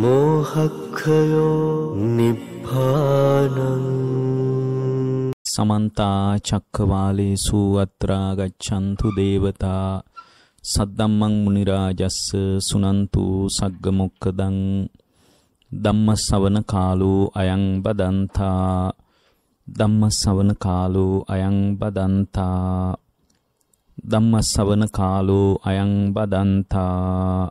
මෝහක්කයෝ නිබ්භානං සමන්තා චක්කවාලේසු අත්‍රා ගච්ඡන්තු දේවතා සද්දම්මං මුනි රාජස්ස සුනන්තු සග්ග මොක්කදං ධම්ම ශවන කාලෝ අයං බදන්තා ධම්ම ශවන කාලෝ අයං බදන්තා ධම්ම ශවන කාලෝ අයං බදන්තා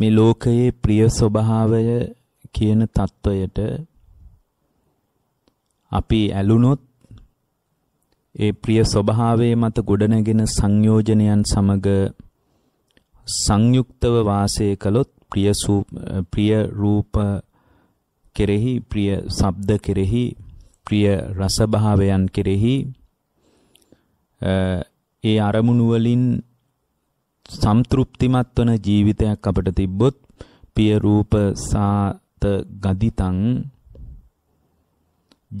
මේ ලෝකයේ ප්‍රිය ස්වභාවය කියන தত্ত্বයට අපි ඇලුනොත් ඒ ප්‍රිය ස්වභාවයේ මත ගොඩනැගෙන සංයෝජනයන් සමග සංයුක්තව වාසය කළොත් ප්‍රිය ප්‍රිය රූප කෙරෙහි ප්‍රිය ශබ්ද කෙරෙහි ප්‍රිය රස භාවයන් කෙරෙහි ඒ අරමුණු වලින් සම්තෘප්තිමත් වන ජීවිතයක් අපට තිබ්බොත් පිය රූප සාත ගදිතං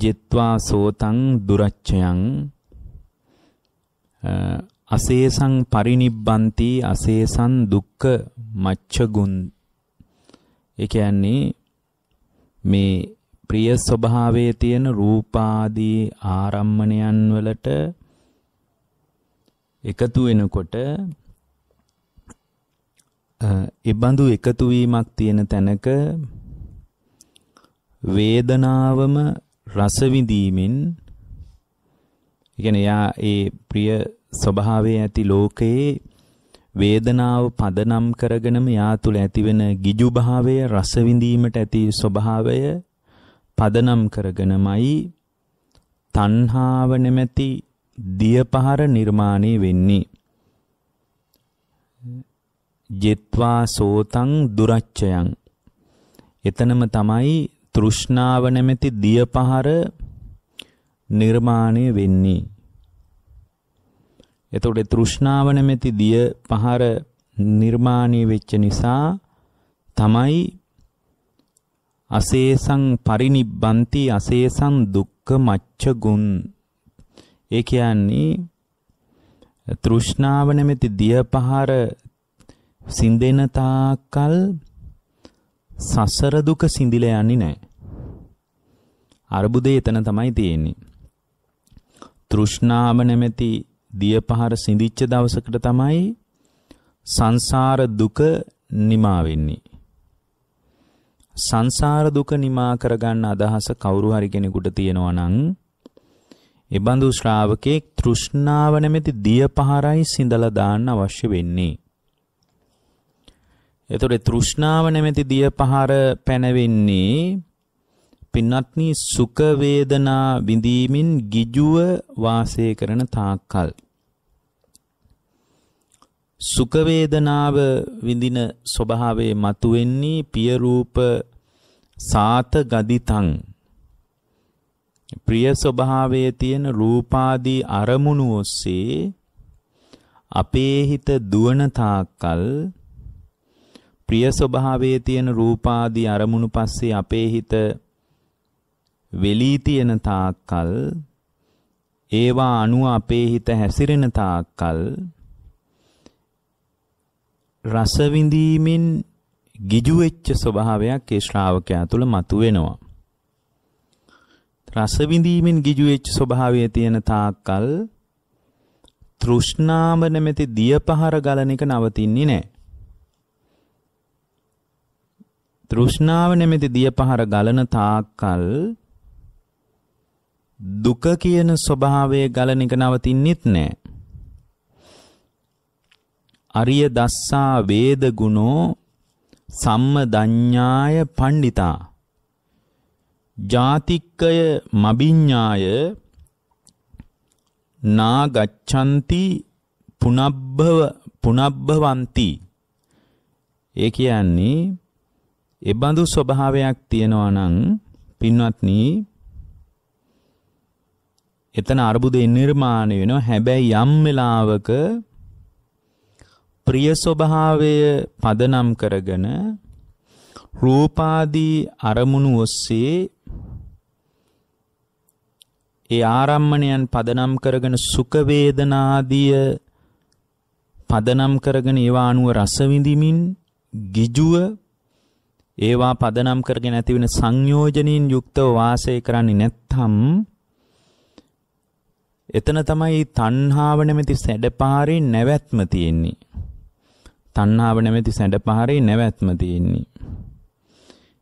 ජෙත්වා සෝතං දුරච්චයං අසේසං පරිනිබ්බන්ති අසේසං දුක්ඛ මච්ඡගුන් ඒ කියන්නේ මේ ප්‍රිය ස්වභාවයේ තියෙන රූපාදී ආරම්මණයන් වලට එකතු වෙනකොට ඒබඳු එකතු වීමක් තියෙන තැනක වේදනාවම රස විඳීමෙන් කියන්නේ යා ඒ ප්‍රිය ස්වභාවයේ ඇති ලෝකයේ වේදනාව පදනම් කරගෙනම යා තුල ඇතිවෙන ගිජු භාවය රස විඳීමට ඇති ස්වභාවය පදනම් කරගෙනමයි තණ්හාව නැමැති දියපහර නිර්මාණය වෙන්නේ ජෙත්වා සෝතං දුරච්චයන් එතනම තමයි තෘෂ්ණාව නැමැති දිය පහර නිර්මාණය වෙන්නේ එතකොට තෘෂ්ණාව නැමැති දිය පහර නිර්මාණය වෙච්ච නිසා තමයි අසේසං පරිනිබ්බන්ති අසේසං දුක්ඛ මච්ඡගුන් ඒ කියන්නේ තෘෂ්ණාව නැමැති දිය පහර සිඳෙන තාකල් සසර දුක සිඳිලා යන්නේ නැහැ. අරුබුදේ එතන තමයි තියෙන්නේ. තෘෂ්ණාව නැමැති දියපහර සිඳිච්ච දවසකට තමයි සංසාර දුක නිමා වෙන්නේ. සංසාර දුක නිමා කරගන්න අදහස කවුරු හරි කෙනෙකුට තියෙනවා නම් එබඳු ශ්‍රාවකෙක් තෘෂ්ණාව නැමැති දියපහරයි සිඳලා දාන්න අවශ්‍ය වෙන්නේ. එතකොට තෘෂ්ණාව නැමැති දිය පහර පැනවෙන්නේ පින්වත්නි සුඛ වේදනා විඳීමින් ගිජුව වාසය කරන තාක්කල් සුඛ වේදනාව විඳින ස්වභාවයේ මතුවෙන්නේ පිය රූප සාත ගදිතං ප්‍රිය ස්වභාවයේ තියෙන රූපාදී අරමුණු ඔස්සේ අපේ හිත දුවන තාක්කල් ප්‍රිය ස්වභාවයේ තියෙන රූපාදී අරමුණු පස්සේ අපේ හිත වෙලී තියෙන තාක්කල් ඒවා අනුව අපේ හිත හැසිරෙන තාක්කල් රස විඳීමෙන් ගිජු වෙච්ච ස්වභාවයක් ඒ ශ්‍රාවකයා තුල මතුවෙනවා. රස විඳීමෙන් ගිජු වෙච්ච ස්වභාවය තියෙන තාක්කල් තෘෂ්ණාව නැමැති දියපහර ගලන එක නවතින්නේ නැහැ. තෘෂ්ණාව නැමැති දිය පහර ගලන තාක්කල් දුක කියන ස්වභාවයේ ගලන එක නවතින්නෙත් නෑ. අරිය දස්සා වේද ගුණෝ සම්මදඤ්ඤාය පණ්ඩිතා. ජාතික්කය මබිඤ්ඤාය නා ගච්ඡanti පුනබ්බව පුනබ්බවಂತಿ. ඒ කියන්නේ එබඳු ස්වභාවයක් තියෙනවා නම් පින්වත්නි එතන අරුබුදේ නිර්මාණය වෙනවා හැබැයි යම් වෙලාවක ප්‍රිය ස්වභාවය පදනම් කරගෙන රූපාදී අරමුණු ඔස්සේ ඒ ආරම්මණයන් පදනම් කරගෙන සුඛ වේදනාදිය පදනම් කරගෙන ඒවා අනුව රස විඳිමින් ගිජුව ඒවා පදනම් කරගෙන ඇතිවෙන සංයෝජනීන් යුක්තව වාසය කරන්නේ නැත්නම් එතන තමයි තණ්හාව නැමැති සැඩපාරේ නැවැත්ම තියෙන්නේ. තණ්හාව නැමැති සැඩපාරේ නැවැත්ම තියෙන්නේ.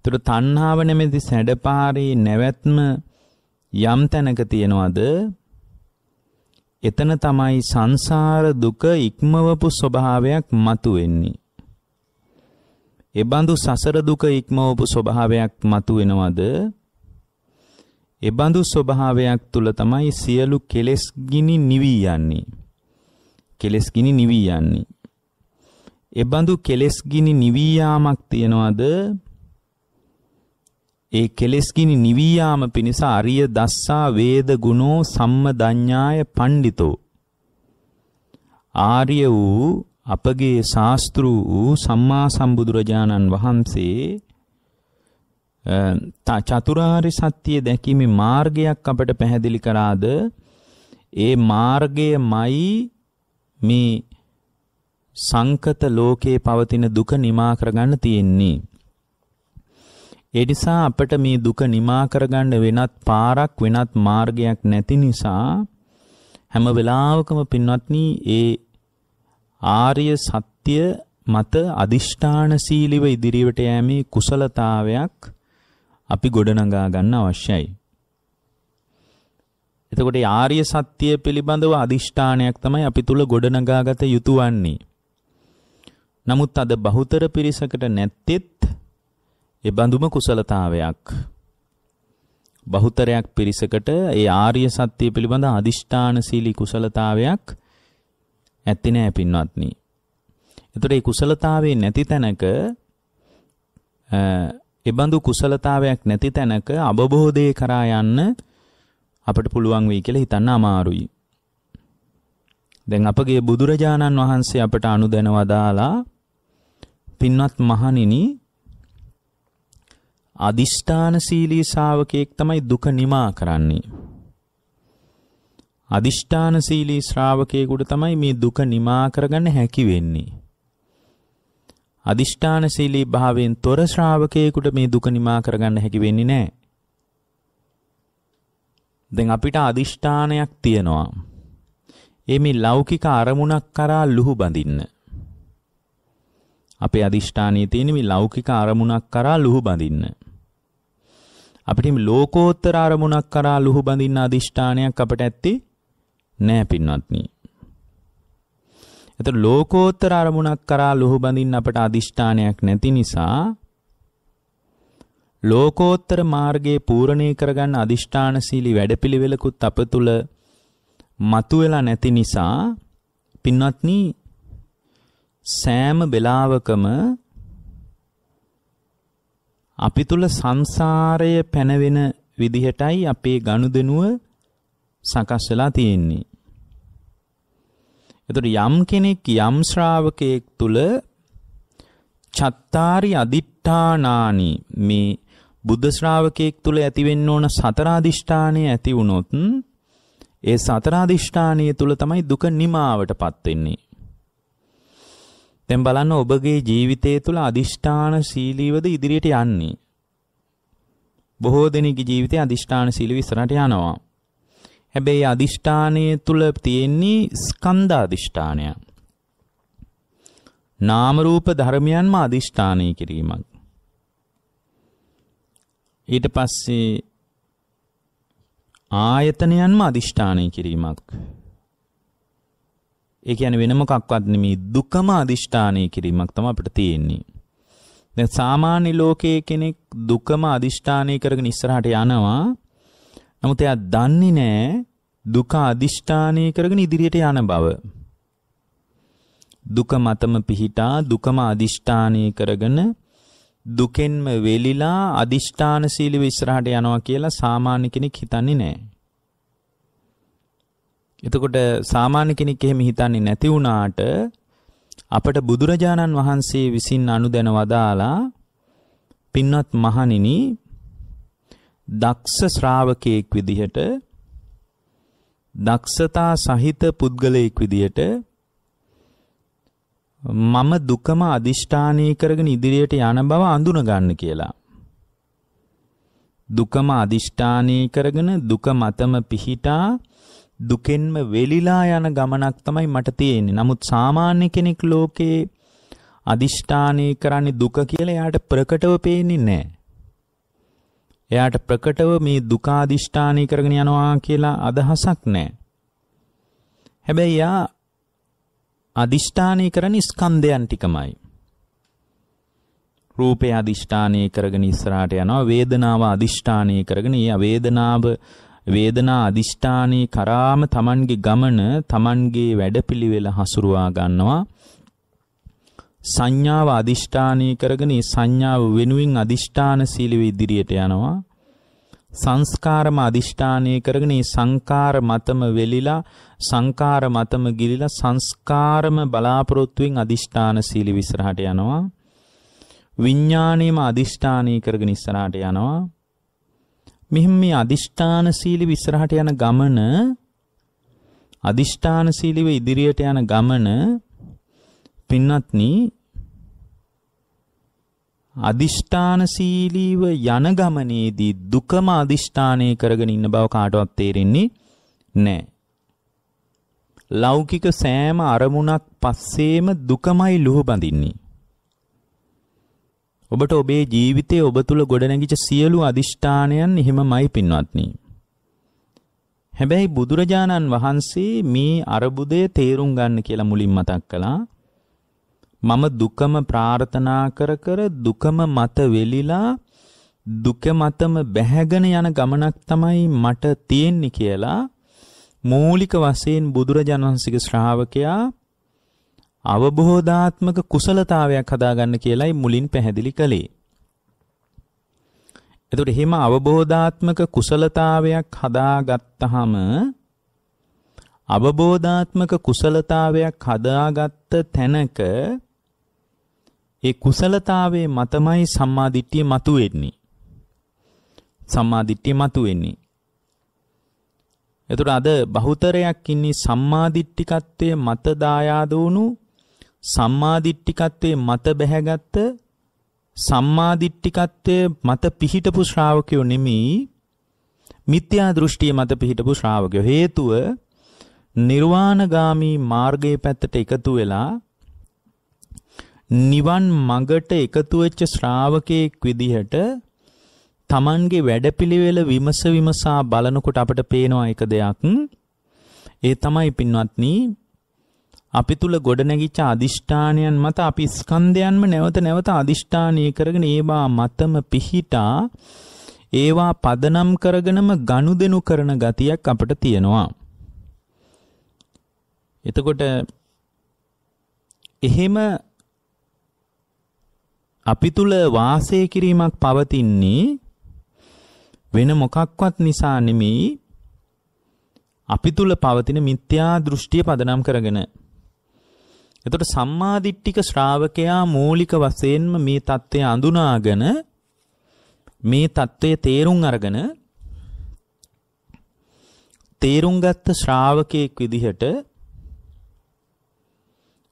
ඒතර තණ්හාව නැමැති සැඩපාරේ නැවැත්ම යම් තැනක තියනවාද එතන තමයි සංසාර දුක ඉක්මවපු ස්වභාවයක් මතුවෙන්නේ. එබඳු සසර දුක ඉක්මවපු ස්වභාවයක් මතුවෙනවද? එබඳු ස්වභාවයක් තුල තමයි සියලු කෙලෙස් ගිනි නිවි යන්නේ. කෙලෙස් ගිනි නිවි යන්නේ. එබඳු කෙලෙස් ගිනි නිවි යාමක් තියනවාද? ඒ කෙලෙස් ගිනි නිවි යාම පිණිස අරිය දස්සා වේද ගුණෝ සම්මදඤ්ඤාය පණ්ඩිතෝ ආර්ය වූ අපගේ ශාස්ත්‍රු වූ සම්මා සම්බුදුරජාණන් වහන්සේ චතුරාර්ය සත්‍ය දැකීමේ මාර්ගයක් අපට පැහැදිලි කරාද ඒ මාර්ගයමයි මේ සංකත ලෝකයේ පවතින දුක නිමා කරගන්න තියෙන්නේ. ඒ නිසා අපට මේ දුක නිමා කරගන්න වෙනත් පාරක් වෙනත් මාර්ගයක් නැති නිසා හැම වෙලාවකම පින්වත්නි ඒ ආර්ය සත්‍ය මත අදිෂ්ඨානශීලීව ඉදිරියට යෑමේ කුසලතාවයක් අපි ගොඩනගා ගන්න අවශ්‍යයි. එතකොට ආර්ය සත්‍ය පිළිබඳව අදිෂ්ඨානයක් තමයි අපි තුල ගොඩනගාගත යුතු වන්නේ. නමුත් අද බහුතර පිරිසකට නැත්තේත් ඒ බඳුම කුසලතාවයක්. බහුතරයක් පිරිසකට ඒ ආර්ය සත්‍ය පිළිබඳ අදිෂ්ඨානශීලී කුසලතාවයක් ඇත්තේ නැහැ පින්වත්නි. එතකොට මේ කුසලතාවේ නැති තැනක එබඳු කුසලතාවයක් නැති තැනක අවබෝධය කරා යන්න අපට පුළුවන් වෙයි කියලා හිතන්න අමාරුයි. දැන් අපගේ බුදුරජාණන් වහන්සේ අපට අනුදැන වදාලා පින්වත් මහණෙනි අදිෂ්ඨාන සීලී ශාවකයෙක් තමයි දුක නිමා කරන්නේ. අදිෂ්ඨානශීලී ශ්‍රාවකයෙකුට තමයි මේ දුක නිමා කරගන්න හැකි වෙන්නේ. අදිෂ්ඨානශීලී භාවයෙන් තොර ශ්‍රාවකයෙකුට මේ දුක නිමා කරගන්න හැකි වෙන්නේ නැහැ. දැන් අපිට අදිෂ්ඨානයක් තියෙනවා. ඒ මේ ලෞකික අරමුණක් කරා ලුහු බඳින්න. අපේ අදිෂ්ඨානයේ තියෙන මේ ලෞකික අරමුණක් කරා ලුහු බඳින්න. අපිට මේ ලෝකෝත්තර අරමුණක් කරා ලුහු බඳින්න අදිෂ්ඨානයක් අපට ඇත්තේ නෑ පින්වත්නි. එතකොට ලෝකෝත්තර අරමුණක් කරා ලුහු බඳින්න අපට අදිෂ්ඨානයක් නැති නිසා ලෝකෝත්තර මාර්ගයේ පූර්ණේ කරගන්න අදිෂ්ඨානශීලී වැඩපිළිවෙලකුත් අප තුල මතුවෙලා නැති නිසා පින්වත්නි සෑම වෙලාවකම අපි තුල සංසාරය පැනවෙන විදිහටයි අපේ ගනුදෙනුව සකස් වෙලා තියෙන්නේ. එතකොට යම් කෙනෙක් යම් ශ්‍රාවකයෙක් තුල චත්තාරි අදිඨානානි මේ බුද්ධ ශ්‍රාවකයෙක් තුල ඇතිවෙන්න ඕන සතර අදිෂ්ඨානය ඇති වුණොත් ඒ සතර අදිෂ්ඨානය තුල තමයි දුක නිමාවටපත් වෙන්නේ. දැන් බලන්න ඔබගේ ජීවිතය තුළ අදිෂ්ඨාන සීලීවද ඉදිරියට යන්නේ. බොහෝ දෙනෙක්ගේ ජීවිතේ අදිෂ්ඨාන සීලීව ඉස්සරහට යනවා. හැබැයි අදිෂ්ඨානය තුල තියෙන්නේ ස්කන්ධ අදිෂ්ඨානය. නාම රූප ධර්මයන්ම අදිෂ්ඨානය කිරීමක්. ඊට පස්සේ ආයතනයන්ම අදිෂ්ඨානය කිරීමක්. ඒ කියන්නේ වෙන මොකක්වත් නෙමෙයි දුකම අදිෂ්ඨානය කිරීමක් තමයි අපිට තියෙන්නේ. දැන් සාමාන්‍ය ලෝකයේ කෙනෙක් දුකම අදිෂ්ඨානය කරගෙන ඉස්සරහට යනවා නමුත් එයා දන්නේ නැහැ දුක අදිෂ්ඨානය කරගෙන ඉදිරියට යන බව. දුක මතම පිහිටා දුකම අදිෂ්ඨානය කරගෙන දුකෙන්ම වෙලිලා අදිෂ්ඨාන සීලව ඉස්සරහට යනවා කියලා සාමාන්‍ය කෙනෙක් හිතන්නේ නැහැ. එතකොට සාමාන්‍ය කෙනෙක් එහෙම හිතන්නේ නැති වුණාට අපට බුදුරජාණන් වහන්සේ විසින් අනුදැන වදාලා පින්වත් මහණෙනි දක්ෂ ශ්‍රාවකයෙක් විදිහට දක්ෂතා සහිත පුද්ගලයෙක් විදිහට මම දුකම අදිෂ්ඨානය කරගෙන ඉදිරියට යන බව අඳුන ගන්න කියලා. දුකම අදිෂ්ඨානය කරගෙන දුක මතම පිහිටා දුකෙන්ම වෙලිලා යන ගමනක් තමයි මට තියෙන්නේ. නමුත් සාමාන්‍ය කෙනෙක් ලෝකේ අදිෂ්ඨානය කරන්නේ දුක කියලා එයාට ප්‍රකටව පේන්නේ නැහැ. එයාට ප්‍රකටව මේ දුකාදිෂ්ඨානය කරගෙන යනවා කියලා අදහසක් නැහැ. හැබැයි යා අදිෂ්ඨානය කරන ස්කන්ධයන් ටිකමයි. රූපය අදිෂ්ඨානය කරගෙන ඉස්සරහට යනවා වේදනාව අදිෂ්ඨානය කරගෙන ඒ වේදනාව වේදනා අදිෂ්ඨානය කරාම Tamange ගමන Tamange වැඩපිළිවෙල හසුරුවා ගන්නවා සංඥාව අදිෂ්ඨානය කරගෙන ඒ සංඥාව වෙනුවෙන් අදිෂ්ඨාන සීලෙ ඉදිරියට යනවා. සංස්කාරම අදිෂ්ඨානය කරගෙන ඒ සංකාර මතම වෙලිලා සංකාර මතම ගිලිලා සංස්කාරම බලාපොරොත්තුවෙන් අදිෂ්ඨාන සීලි විසරහට යනවා විඥාණයම අදිෂ්ඨානය කරගෙන ඉස්සරහට යනවා මෙහිම මේ අදිෂ්ඨාන සීලි විසරහට යන ගමන අදිෂ්ඨාන සීලිව ඉදිරියට යන ගමන පින්වත්නි අදිෂ්ඨානශීලීව යන ගමනේදී දුකම අදිෂ්ඨානය කරගෙන ඉන්න බව කාටවත් තේරෙන්නේ නැහැ. ලෞකික සෑම අරමුණක් පස්සේම දුකමයි ලුහු බඳින්නේ. ඔබට ඔබේ ජීවිතයේ ඔබ තුල ගොඩනැගිච්ච සියලු අදිෂ්ඨානයන් එහෙමමයි පින්වත්නි. හැබැයි බුදුරජාණන් වහන්සේ මේ අරබුදය තේරුම් ගන්න කියලා මුලින් මතක් කළා. මම දුකම ප්‍රාර්ථනා කර කර දුකම මත වෙලිලා දුක මතම බැහැගෙන යන ගමනක් තමයි මට තියෙන්නේ කියලා මූලික වශයෙන් බුදුරජාණන් වහන්සේගේ ශ්‍රාවකයා අවබෝධාත්මක කුසලතාවයක් හදාගන්න කියලයි මුලින් පැහැදිලි කළේ. එතකොට එහෙම අවබෝධාත්මක කුසලතාවයක් හදාගත්තාම අවබෝධාත්මක කුසලතාවයක් හදාගත්ත තැනක ඒ කුසලතාවේ මතමයි සම්මාදිට්ඨිය මතුවෙන්නේ. සම්මාදිට්ඨිය මතුවෙන්නේ. එතකොට අද බහුතරයක් ඉන්නේ සම්මාදිට්ඨිකත්වයේ මත දායාද වුණු සම්මාදිට්ඨිකත්වයේ මත බැහැගත්ත සම්මාදිට්ඨිකත්වයේ මත පිහිටපු ශ්‍රාවකයෝ නෙමෙයි මිත්‍යා දෘෂ්ටිය මත පිහිටපු ශ්‍රාවකයෝ හේතුව නිර්වාණගාමී මාර්ගයේ පැත්තට එකතු වෙලා නිවන් මඟට එකතු වෙච්ච ශ්‍රාවකෙක් විදිහට Tamanගේ වැඩපිළිවෙල විමස විමසා බලනකොට අපට පේනවා එක දෙයක්. ඒ තමයි පින්වත්නි අපි තුල ගොඩනැගිච්ච අදිෂ්ඨානයන් මත අපි ස්කන්ධයන්ම නැවත නැවත අදිෂ්ඨානීය කරගෙන ඒවා මතම පිහිටා ඒවා පදනම් කරගෙනම ගනුදෙනු කරන ගතියක් අපට තියෙනවා. එතකොට එහෙම අපි තුල වාසය කිරීමක් පවතින්නේ වෙන මොකක්වත් නිසා නෙමෙයි අපි තුල පවතින මිත්‍යා දෘෂ්ටිය පදනම් කරගෙන. එතකොට සම්මාදිට්ඨික ශ්‍රාවකයා මූලික වශයෙන්ම මේ தත්ත්වය අඳුනාගෙන මේ தත්ත්වය තේරුම් අරගෙන තේරුම් ගත්ත ශ්‍රාවකෙක් විදිහට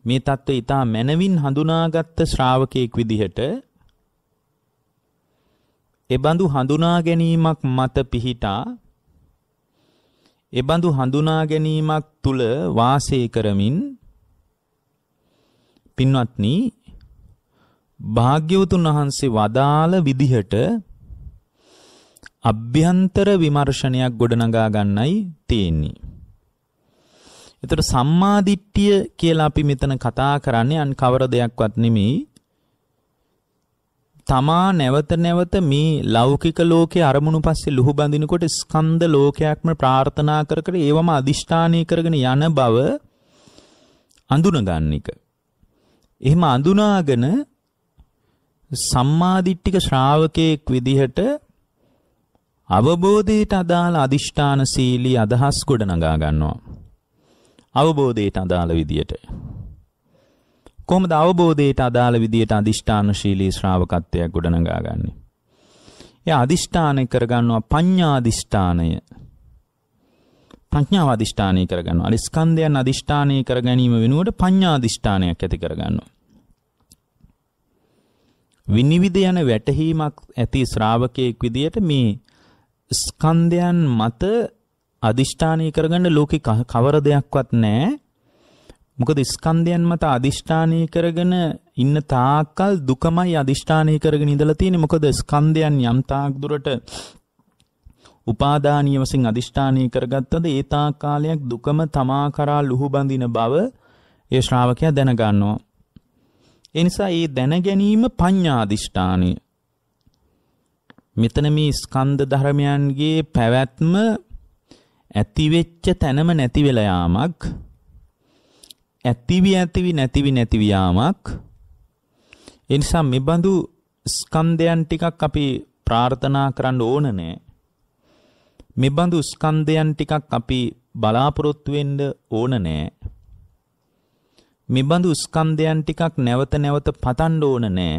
මේ தত্ত্বය ඊටා මනවින් හඳුනාගත් ශ්‍රාවකෙක් විදිහට එබඳු හඳුනා ගැනීමක් මත පිහිටා එබඳු හඳුනා ගැනීමක් තුල වාසය කරමින් පින්වත්නි භාග්‍යවතුන් වහන්සේ වදාළ විදිහට අභ්‍යන්තර විමර්ශනයක් ගොඩනගා ගන්නයි තියෙන්නේ එතට සම්මාධිට්ටිය කියලා අපි මෙතන කතා කරන්නේ අන් කවර දෙයක්වත් නෙමෙයි තමා නැවත නැවත මේ ලෞකික ලෝකයේ අරමුණු පස්සේ ලුහු බඳිනකොට ස්කන්ධ ලෝකයක්ම ප්‍රාර්ථනා කර කර ඒවම අදිෂ්ඨානය කරගෙන යන බව අඳුනගන්න එක. එහෙම අඳුනාගෙන සම්මාදිට්ඨික ශ්‍රාවකයෙක් විදිහට අවබෝධයට අදාළ අදිෂ්ඨාන සීලී අදහස් ගොඩනගා ගන්නවා. අවබෝධයට අදාළ විදියට. කොහොමද අවබෝධයට අදාළ විදියට අදිෂ්ඨානශීලී ශ්‍රාවකත්වයක් ගොඩනගාගන්නේ? එයා අදිෂ්ඨානය කරගන්නවා පඤ්ඤා අදිෂ්ඨානය. ප්‍රඥාව අදිෂ්ඨානය කරගන්නවා. අර ස්කන්ධයන් අදිෂ්ඨානය කර ගැනීම වෙනුවට පඤ්ඤා අදිෂ්ඨානයක් ඇති කරගන්නවා. විනිවිද යන වැටහීමක් ඇති ශ්‍රාවකයෙක් විදියට මේ ස්කන්ධයන් මත අදිෂ්ඨානය කරගන්න ලෝකේ කවර දෙයක්වත් නැහැ. මොකද ස්කන්ධයන් මත අදිෂ්ඨානය කරගෙන ඉන්න තාක්කල් දුකමයි අදිෂ්ඨානය කරගෙන ඉඳලා තියෙන්නේ. මොකද ස්කන්ධයන් යම් තාක් දුරට උපාදානීය වශයෙන් අදිෂ්ඨානය කරගත්තද ඒ තාක් කාලයක් දුකම තමා කරා ලුහුබඳින බව ඒ ශ්‍රාවකයා දැනගන්නවා. ඒ නිසා මේ දැන ගැනීම පඤ්ඤා අදිෂ්ඨානය. මෙතන මේ ස්කන්ධ ධර්මයන්ගේ පැවැත්ම ඇති වෙච්ච තැනම නැති වෙලා යාමක් ඇතිවි ඇතිවි නැතිවි නැතිවි යාමක් ඒ නිසා මේ බඳු ස්කන්ධයන් ටිකක් අපි ප්‍රාර්ථනා කරන්න ඕන නෑ මේ බඳු ස්කන්ධයන් ටිකක් අපි බලාපොරොත්තු වෙන්න ඕන නෑ මේ බඳු ස්කන්ධයන් ටිකක් නැවත නැවත පතන්න ඕන නෑ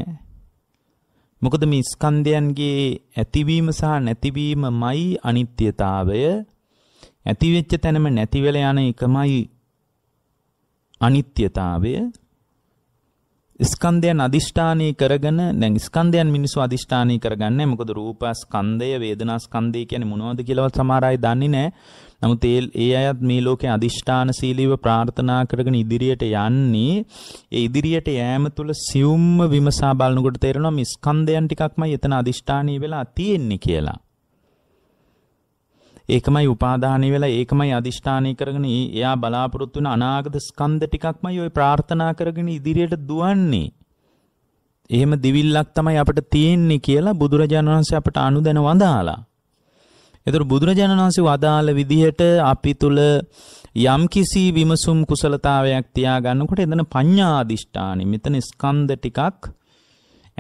මොකද මේ ස්කන්ධයන්ගේ ඇතිවීම සහ නැතිවීමමයි අනිත්‍යතාවය ඇතිවෙච්ච තැනම නැති වෙලා යන එකමයි අනිත්‍යතාවය ස්කන්ධයන් අදිෂ්ඨානය කරගෙන දැන් ස්කන්ධයන් මිනිස්සු අදිෂ්ඨානය කරගන්නේ මොකද රූප ස්කන්ධය වේදනා ස්කන්ධය කියන්නේ මොනවද කියලාවත් සමහර අය දන්නේ නැහැ. නමුත් ඒ ඒ අයත් මේ ලෝකේ අදිෂ්ඨානශීලීව ප්‍රාර්ථනා කරගෙන ඉදිරියට යන්නේ ඒ ඉදිරියට යෑම තුළ සියුම්ම විමසා බලනකොට තේරෙනවා මේ ස්කන්ධයන් ටිකක්මයි එතන අදිෂ්ඨානීය වෙලා තියෙන්නේ කියලා. ඒකමයි උපාදානය වෙලා ඒකමයි අදිෂ්ඨානය කරගෙන එයා බලාපොරොත්තු වෙන අනාගත ස්කන්ධ ටිකක්මයි ওই ප්‍රාර්ථනා කරගෙන ඉදිරියට දුවන්නේ. එහෙම දිවිල්ලක් තමයි අපිට තියෙන්නේ කියලා බුදුරජාණන් වහන්සේ අපට අනුදැන වදාලා. එතකොට බුදුරජාණන් වහන්සේ වදාළ විදිහට අපි තුල යම්කිසි විමසුම් කුසලතාවයක් තියාගන්නකොට එතන පඤ්ඤා අදිෂ්ඨානෙ මෙතන ස්කන්ධ ටිකක්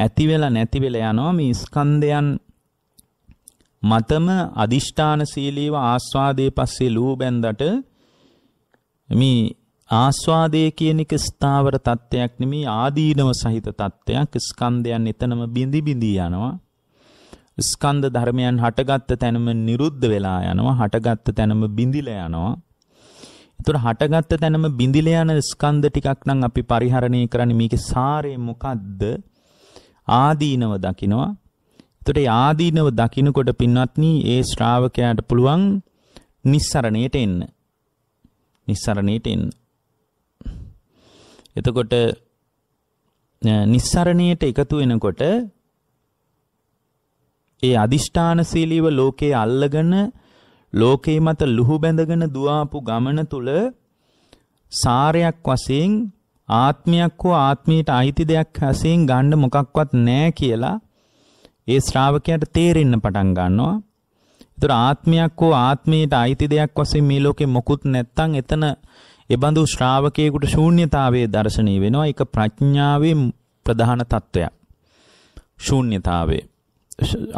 ඇති වෙලා නැති වෙලා යනවා මේ ස්කන්ධයන් මතම අදිෂ්ඨාන සීලීව ආස්වාදයේ පස්සේ ලූ බැන්දට මේ ආස්වාදයේ කියන එක ස්ථාවර தත්වයක් නෙමේ ආදීනව සහිත தත්වයක් ස්කන්ධයන් එතනම බිඳි බිඳි යනවා ස්කන්ධ ධර්මයන් හටගත්ත තැනම නිරුද්ධ වෙලා යනවා හටගත්ත තැනම බිඳිලා යනවා එතකොට හටගත්ත තැනම බිඳිලා යන ස්කන්ධ ටිකක් නම් අපි පරිහරණය කරන්නේ මේකේ සාරය මොකද්ද ආදීනව දකිනවා එතකොට ඒ ආදීනව දකින්නකොට පින්වත්නි ඒ ශ්‍රාවකයාට පුළුවන් නිස්සරණයට එන්න. නිස්සරණයට එන්න. එතකොට නිස්සරණයට එකතු වෙනකොට ඒ අදිෂ්ඨානශීලීව ලෝකේ අල්ලගෙන ලෝකේ මත ලුහු බැඳගෙන දුවාපු ගමන තුල සාරයක් වශයෙන් ආත්මයක් හෝ ආත්මයට අයිති දෙයක් වශයෙන් ගන්න මොකක්වත් නැහැ කියලා ඒ ශ්‍රාවකයාට තේරෙන්න පටන් ගන්නවා. ඒතර ආත්මයක් හෝ ආත්මයට අයිති දෙයක් වශයෙන් මේ ලෝකේ මොකුත් නැත්තම් එතන එබඳු ශ්‍රාවකයෙකුට ශූන්‍යතාවයේ දර්ශනීය වෙනවා. ඒක ප්‍රඥාවේ ප්‍රධාන తত্ত্বයක්. ශූන්‍යතාවය.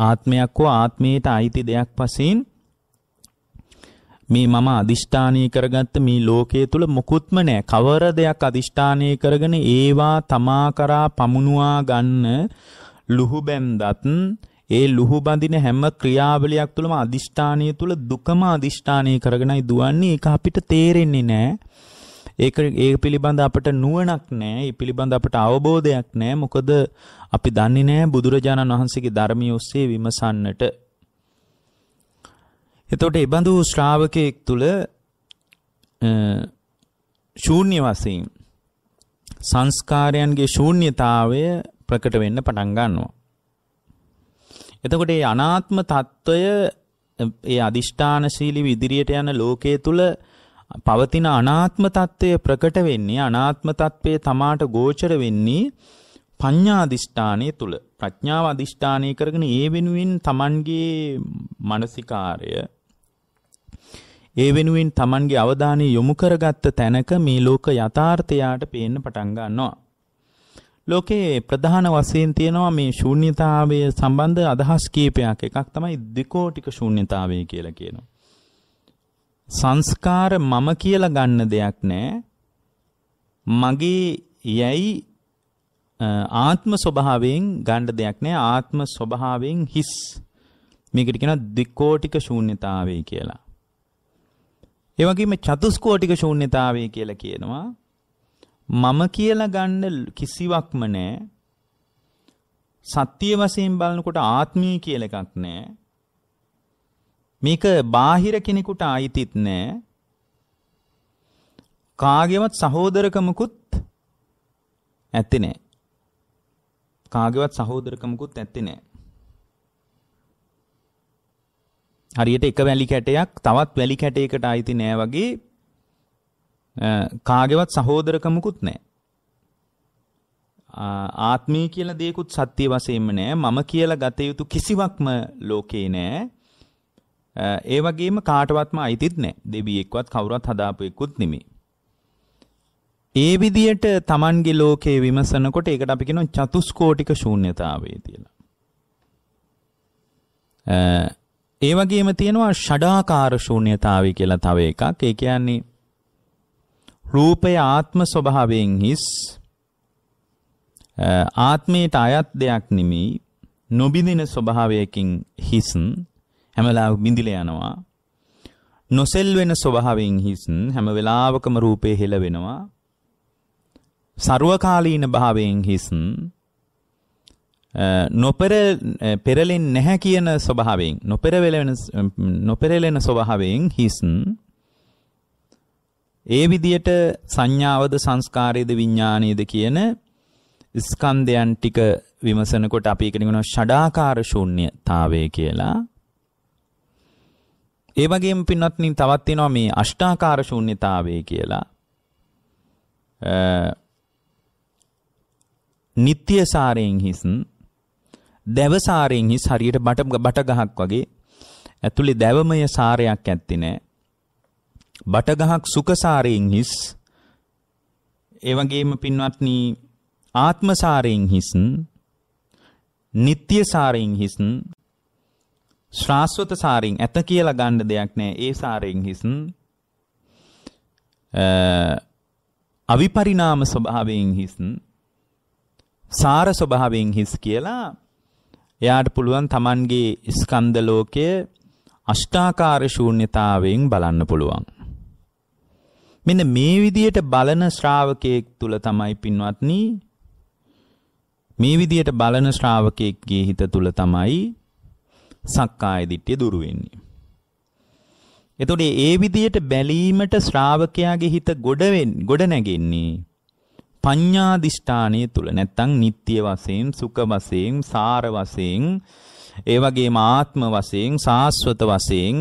ආත්මයක් හෝ ආත්මයට අයිති දෙයක් වශයෙන් මේ මම අදිෂ්ඨානය කරගත්ත මේ ලෝකයේ තුල මොකුත්ම නැහැ. කවර දෙයක් අදිෂ්ඨානය කරගෙන ඒවා තමා කරා පමුණුවා ගන්න ලුහුබැන්දත් ඒ ලුහු බඳින හැම ක්‍රියාවලියක් තුළම අදිෂ්ඨානය තුළ දුකම අදිෂ්ඨානය කරගෙනයි දුවන්නේ ඒක අපිට තේරෙන්නේ නැහැ. ඒක ඒ පිළිබඳ අපට නුවණක් නැහැ. ඒ පිළිබඳ අපට අවබෝධයක් නැහැ. මොකද අපි දන්නේ නැහැ බුදුරජාණන් වහන්සේගේ ධර්මිය ඔස්සේ විමසන්නට. එතකොට ඒ බඳු ශ්‍රාවකයෙක් තුළ ශූන්‍ය වශයෙන් සංස්කාරයන්ගේ ශූන්‍යතාවය ප්‍රකට වෙන්න පටන් ගන්නවා. එතකොට මේ අනාත්ම తত্ত্বය ඒ අදිෂ්ඨානශීලීව ඉදිරියට යන ලෝකයේ තුල පවතින අනාත්ම తত্ত্বය ප්‍රකට වෙන්නේ අනාත්ම తත්වයේ තමාට ගෝචර වෙන්නේ පඤ්ඤා අදිෂ්ඨානයේ තුල ප්‍රඥාව අදිෂ්ඨානය කරගෙන ඒ වෙනුවෙන් Tamanගේ මානසිකාර්ය ඒ වෙනුවෙන් Tamanගේ අවධානය යොමු කරගත්ත තැනක මේ ලෝක යථාර්ථයට පේන්න පටන් ගන්නවා ලෝකයේ ප්‍රධාන වශයෙන් තියෙනවා මේ ශූන්‍යතාවය සම්බන්ධ අදහස් කීපයක්. එකක් තමයි ද්විකෝටික ශූන්‍යතාවය කියලා කියනවා. සංස්කාර මම කියලා ගන්න දෙයක් නැහැ. මගේ යැයි ආත්ම ස්වභාවයෙන් ගන්න දෙයක් නෑ ආත්ම ස්වභාවයෙන් හිස් මේකට කියනවා ද්විකෝටික ශූන්‍යතාවය කියලා. ඒ වගේම චතුස්කෝටික ශූන්‍යතාවය කියලා කියනවා මම කියලා ගන්න කිසිවක්ම නැහැ. සත්‍ය වශයෙන් බලනකොට ආත්මය කියලා එකක් නැහැ. මේක බාහිර කෙනෙකුට අයිතිත් නැහැ. කාගේවත් සහෝදරකමකුත් ඇත්තේ නැහැ. කාගේවත් සහෝදරකමකුත් ඇත්තේ නැහැ. හරියට එක වැලි කැටයක් තවත් වැලි කැටයකට අයිති නෑ වගේ කාගෙවත් සහෝදරකමකුත් නැහැ. ආත්මය කියලා දේකුත් සත්‍ය වශයෙන්ම නැහැ. මම කියලා ගත යුතු කිසිවක්ම ලෝකේ නැහැ. ඒ වගේම කාටවත්ම අයිතිත් නැහැ. දෙවියෙක්වත් කවුරුත් හදාපු එකකුත් නෙමෙයි. ඒ විදියට Tamange ලෝකේ විමසනකොට ඒකට අපි කියනවා චතුස්කෝටික ශූන්‍යතාවය කියලා. ඒ වගේම තියෙනවා ෂඩාකාර ශූන්‍යතාවය කියලා තව එකක්. ඒ කියන්නේ රූපය ආත්ම ස්වභාවයෙන් හිස් ආත්මයට අයත් දෙයක් නෙමෙයි නොබිඳින ස්වභාවයකින් හිස් හැම වෙලාවෙම බිඳිල යනවා නොසෙල් වෙන ස්වභාවයෙන් හිස් හැම වෙලාවකම රූපේ හෙළ වෙනවා ਸਰවකාලීන භාවයෙන් හිස් නොපෙර පෙරලෙන්නේ නැහැ කියන ස්වභාවයෙන් නොපෙර වෙලෙන නොපෙරලෙන ස්වභාවයෙන් හිස් ඒ විදියට සංඥාවද සංස්කාරයේද විඥානයේද කියන ස්කන්ධයන් ටික විමසනකොට අපි ඒකට කියනවා ෂඩාකාර ශූන්‍යතාවය කියලා. ඒ වගේම පින්වත්නි තවත් තියෙනවා මේ අෂ්ටාකාර ශූන්‍යතාවය කියලා. නিত্য සාරයෙන් හිස් දැව සාරයෙන් හිස් හරියට බට බට ගහක් වගේ ඇතුලේ දැවමය සාරයක් ඇත්තේ නැහැ. බටගහක් සුකසාරයෙන් හිස් ඒවගේම පින්වත්නි ආත්මසාරයෙන් හිසන් නිත්‍යසාරයෙන් හිසන් ශ්‍රාස්වත සාරයෙන් ඇත කියලා ගන්න දෙයක් නෑ ඒ සාරයෙන් හිසන් අවිපරිණාම ස්වභාවයෙන් හිසන් සාර ස්වභාවයෙන් හිස් කියලා එයාට පුළුවන් Tamanගේ ස්කන්ධ ලෝකය අෂ්ටාකාර ශූන්‍යතාවයෙන් බලන්න පුළුවන්. මෙන්න මේ විදියට බලන ශ්‍රාවකයෙක් තුල තමයි පින්වත්නි මේ විදියට බලන ශ්‍රාවකයෙක්ගේ හිත තුල තමයි සක්කාය දිට්ඨිය දුරු වෙන්නේ. එතකොට ඒ විදියට බැලීමට ශ්‍රාවකයාගේ හිත ගොඩ ගොඩ නැගෙන්නේ පඤ්ඤාදිෂ්ඨානය තුල නැත්තම් නිට්ටය වශයෙන් සුඛ වශයෙන් සාර වශයෙන් ඒ වගේම ආත්ම වශයෙන් සාස්වත වශයෙන්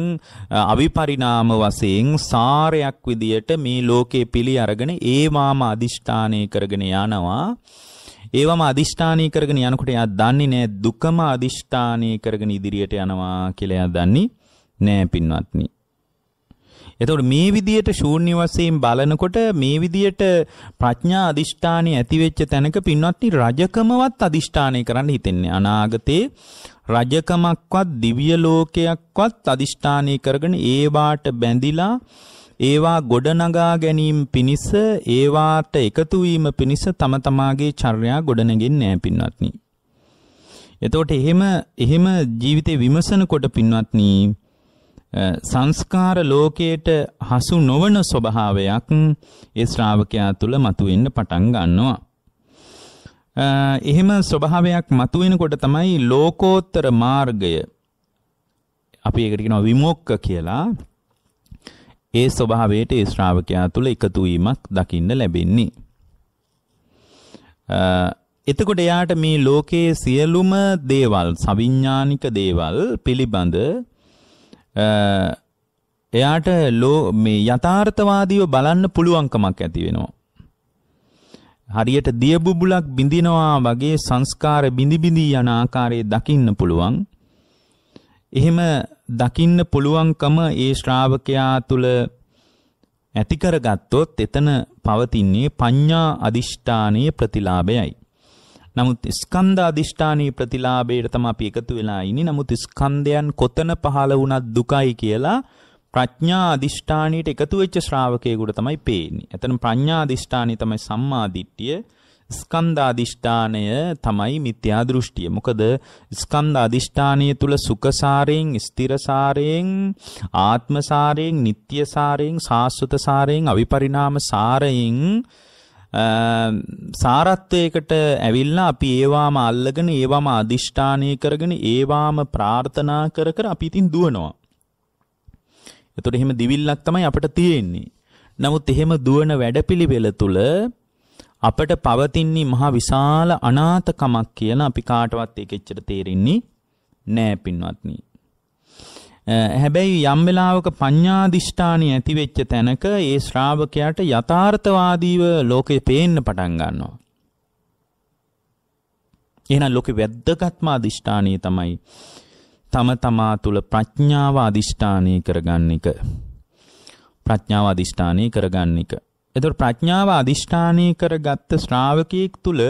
අවිපරිණාම වශයෙන් සාරයක් විදියට මේ ලෝකේ පිළි අරගෙන ඒවාම අදිෂ්ඨානය කරගෙන යනවා ඒවම අදිෂ්ඨානය කරගෙන යනකොට එයා දන්නේ නෑ දුකම අදිෂ්ඨානය කරගෙන ඉදිරියට යනවා කියලා එයා දන්නේ නෑ පින්වත්නි එතකොට මේ විදියට ශූන්‍ය වශයෙන් බලනකොට මේ විදියට ප්‍රඥා අදිෂ්ඨානෙ ඇති වෙච්ච තැනක පින්වත්නි රජකමවත් අදිෂ්ඨානය කරන්න හිතෙන්නේ අනාගතේ රජකමක්වත් දිව්‍ය ලෝකයක්වත් අදිෂ්ඨානය කරගෙන ඒවාට බැඳිලා ඒවා ගොඩනගා ගැනීම පිණිස ඒවාට එකතු වීම පිණිස තම තමාගේ චර්යා ගොඩනගින්නේ නැහැ පින්වත්නි. එතකොට එහෙම එහෙම ජීවිතේ විමසනකොට පින්වත්නි සංස්කාර ලෝකයට හසු නොවන ස්වභාවයක් ඒ ශ්‍රාවකයා තුල මතුවෙන්න පටන් ගන්නවා. එහෙම ස්වභාවයක් මතුවෙනකොට තමයි ලෝකෝත්තර මාර්ගය අපි ඒකට කියනවා විමුක්ක කියලා ඒ ස්වභාවයට ඒ ශ්‍රාවකයා තුළ එකතු වීමක් දකින්න ලැබෙන්නේ. එතකොට එයාට මේ ලෝකයේ සියලුම දේවල් සවිඥානික දේවල් පිළිබඳ එයාට මේ යථාර්ථවාදීව බලන්න පුළුවන්කමක් ඇති වෙනවා. හරියට දිය බුබුලක් බිඳිනවා වගේ සංස්කාර බිඳි බිඳි යන ආකාරයේ දකින්න පුළුවන්. එහෙම දකින්න පුළුවන්කම ඒ ශ්‍රාවකයා තුල ඇති කරගත්තොත් එතන පවතින්නේ පඤ්ඤා අදිෂ්ඨානයේ ප්‍රතිලාභයයි. නමුත් ස්කන්ධ අදිෂ්ඨානයේ ප්‍රතිලාභයට තමයි අපි එකතු වෙලා ඉන්නේ. නමුත් ස්කන්ධයන් කොතන පහළ වුණත් දුකයි කියලා ප්‍රඥා අදිෂ්ඨානීට එකතු වෙච්ච ශ්‍රාවකයෙකුට තමයි පේන්නේ. එතන ප්‍රඥා අදිෂ්ඨානී තමයි සම්මා දිට්ඨිය. ස්කන්ධ අදිෂ්ඨානය තමයි මිත්‍යා දෘෂ්ටිය. මොකද ස්කන්ධ අදිෂ්ඨානය තුල සුඛසාරයෙන්, ස්ථිරසාරයෙන්, ආත්මසාරයෙන්, නිට්ටයසාරයෙන්, සාස්වතසාරයෙන්, අවිපරිණාම සාරයෙන් සාරත්වයකට ඇවිල්ලා අපි ඒවාම අල්ලගෙන ඒවාම අදිෂ්ඨානය කරගෙන ඒවාම ප්‍රාර්ථනා කර කර අපි ඉතින් දුවනවා. එතකොට එහෙම දිවිල්ලක් තමයි අපිට තියෙන්නේ. නමුත් එහෙම දුවන වැඩපිළිවෙල තුළ අපට පවතින්නේ මහා විශාල අනාථකමක් කියලා අපි කාටවත් ඒක එච්චර තේරෙන්නේ නෑ පින්වත්නි. හැබැයි යම් වෙලාවක පඤ්ඤාදිෂ්ඨානිය ඇති වෙච්ච තැනක ඒ ශ්‍රාවකයාට යථාර්ථවාදීව ලෝකේ පේන්න පටන් ගන්නවා. එහෙනම් ලෝකේ වැද්දගත්ම අදිෂ්ඨානිය තමයි තම තමා තුළ ප්‍රඥාව අදිෂ්ඨානය කරගන්න එක. ප්‍රඥාව අදිෂ්ඨානය කරගන්න එක. එතකොට ප්‍රඥාව අදිෂ්ඨානය කරගත්ත ශ්‍රාවකයෙක් තුළ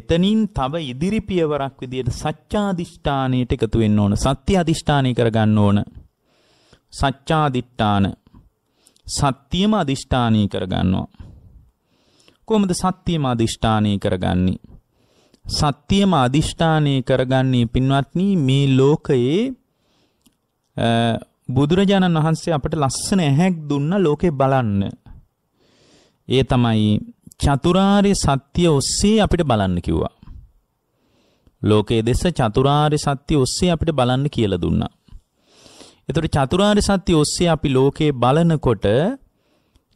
එතනින් තව ඉදිරි පියවරක් විදියට සත්‍යාදිෂ්ඨානයට එකතු වෙන්න ඕන. සත්‍ය අදිෂ්ඨානය කරගන්න ඕන. සත්‍යාදිෂ්ඨාන සත්‍යම අදිෂ්ඨානය කරගන්නවා. කොහොමද සත්‍යම අදිෂ්ඨානය කරගන්නේ? සත්‍යම අදිෂ්ඨානය කරගන්නේ පින්වත්නි මේ ලෝකයේ බුදුරජාණන් වහන්සේ අපට ලස්සන ඇහැක් දුන්න ලෝකේ බලන්න. ඒ තමයි චතුරාර්ය සත්‍ය ඔස්සේ අපිට බලන්න කිව්වා. ලෝකයේ දෙස චතුරාර්ය සත්‍ය ඔස්සේ අපිට බලන්න කියලා දුන්නා. එතකොට චතුරාර්ය සත්‍ය ඔස්සේ අපි ලෝකේ බලනකොට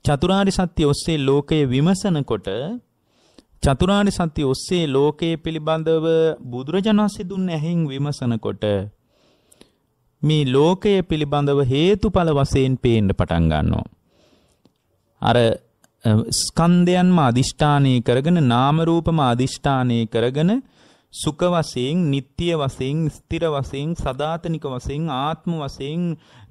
චතුරාර්ය සත්‍ය ඔස්සේ ලෝකය විමසනකොට චතුරාර්ය සත්‍ය ඔස්සේ ලෝකයේ පිළිබඳව බුදුරජාණන් වහන්සේ දුන්න ඇහෙන් විමසනකොට මේ ලෝකය පිළිබඳව හේතුඵල වශයෙන් පේන්න පටන් ගන්නවා. අර ස්කන්ධයන්ම අදිෂ්ඨානය කරගෙන නාම රූපම අදිෂ්ඨානය කරගෙන සුඛ වශයෙන්, නিত্য වශයෙන්, ස්ථිර වශයෙන්, සදාතනික වශයෙන්, ආත්ම වශයෙන්,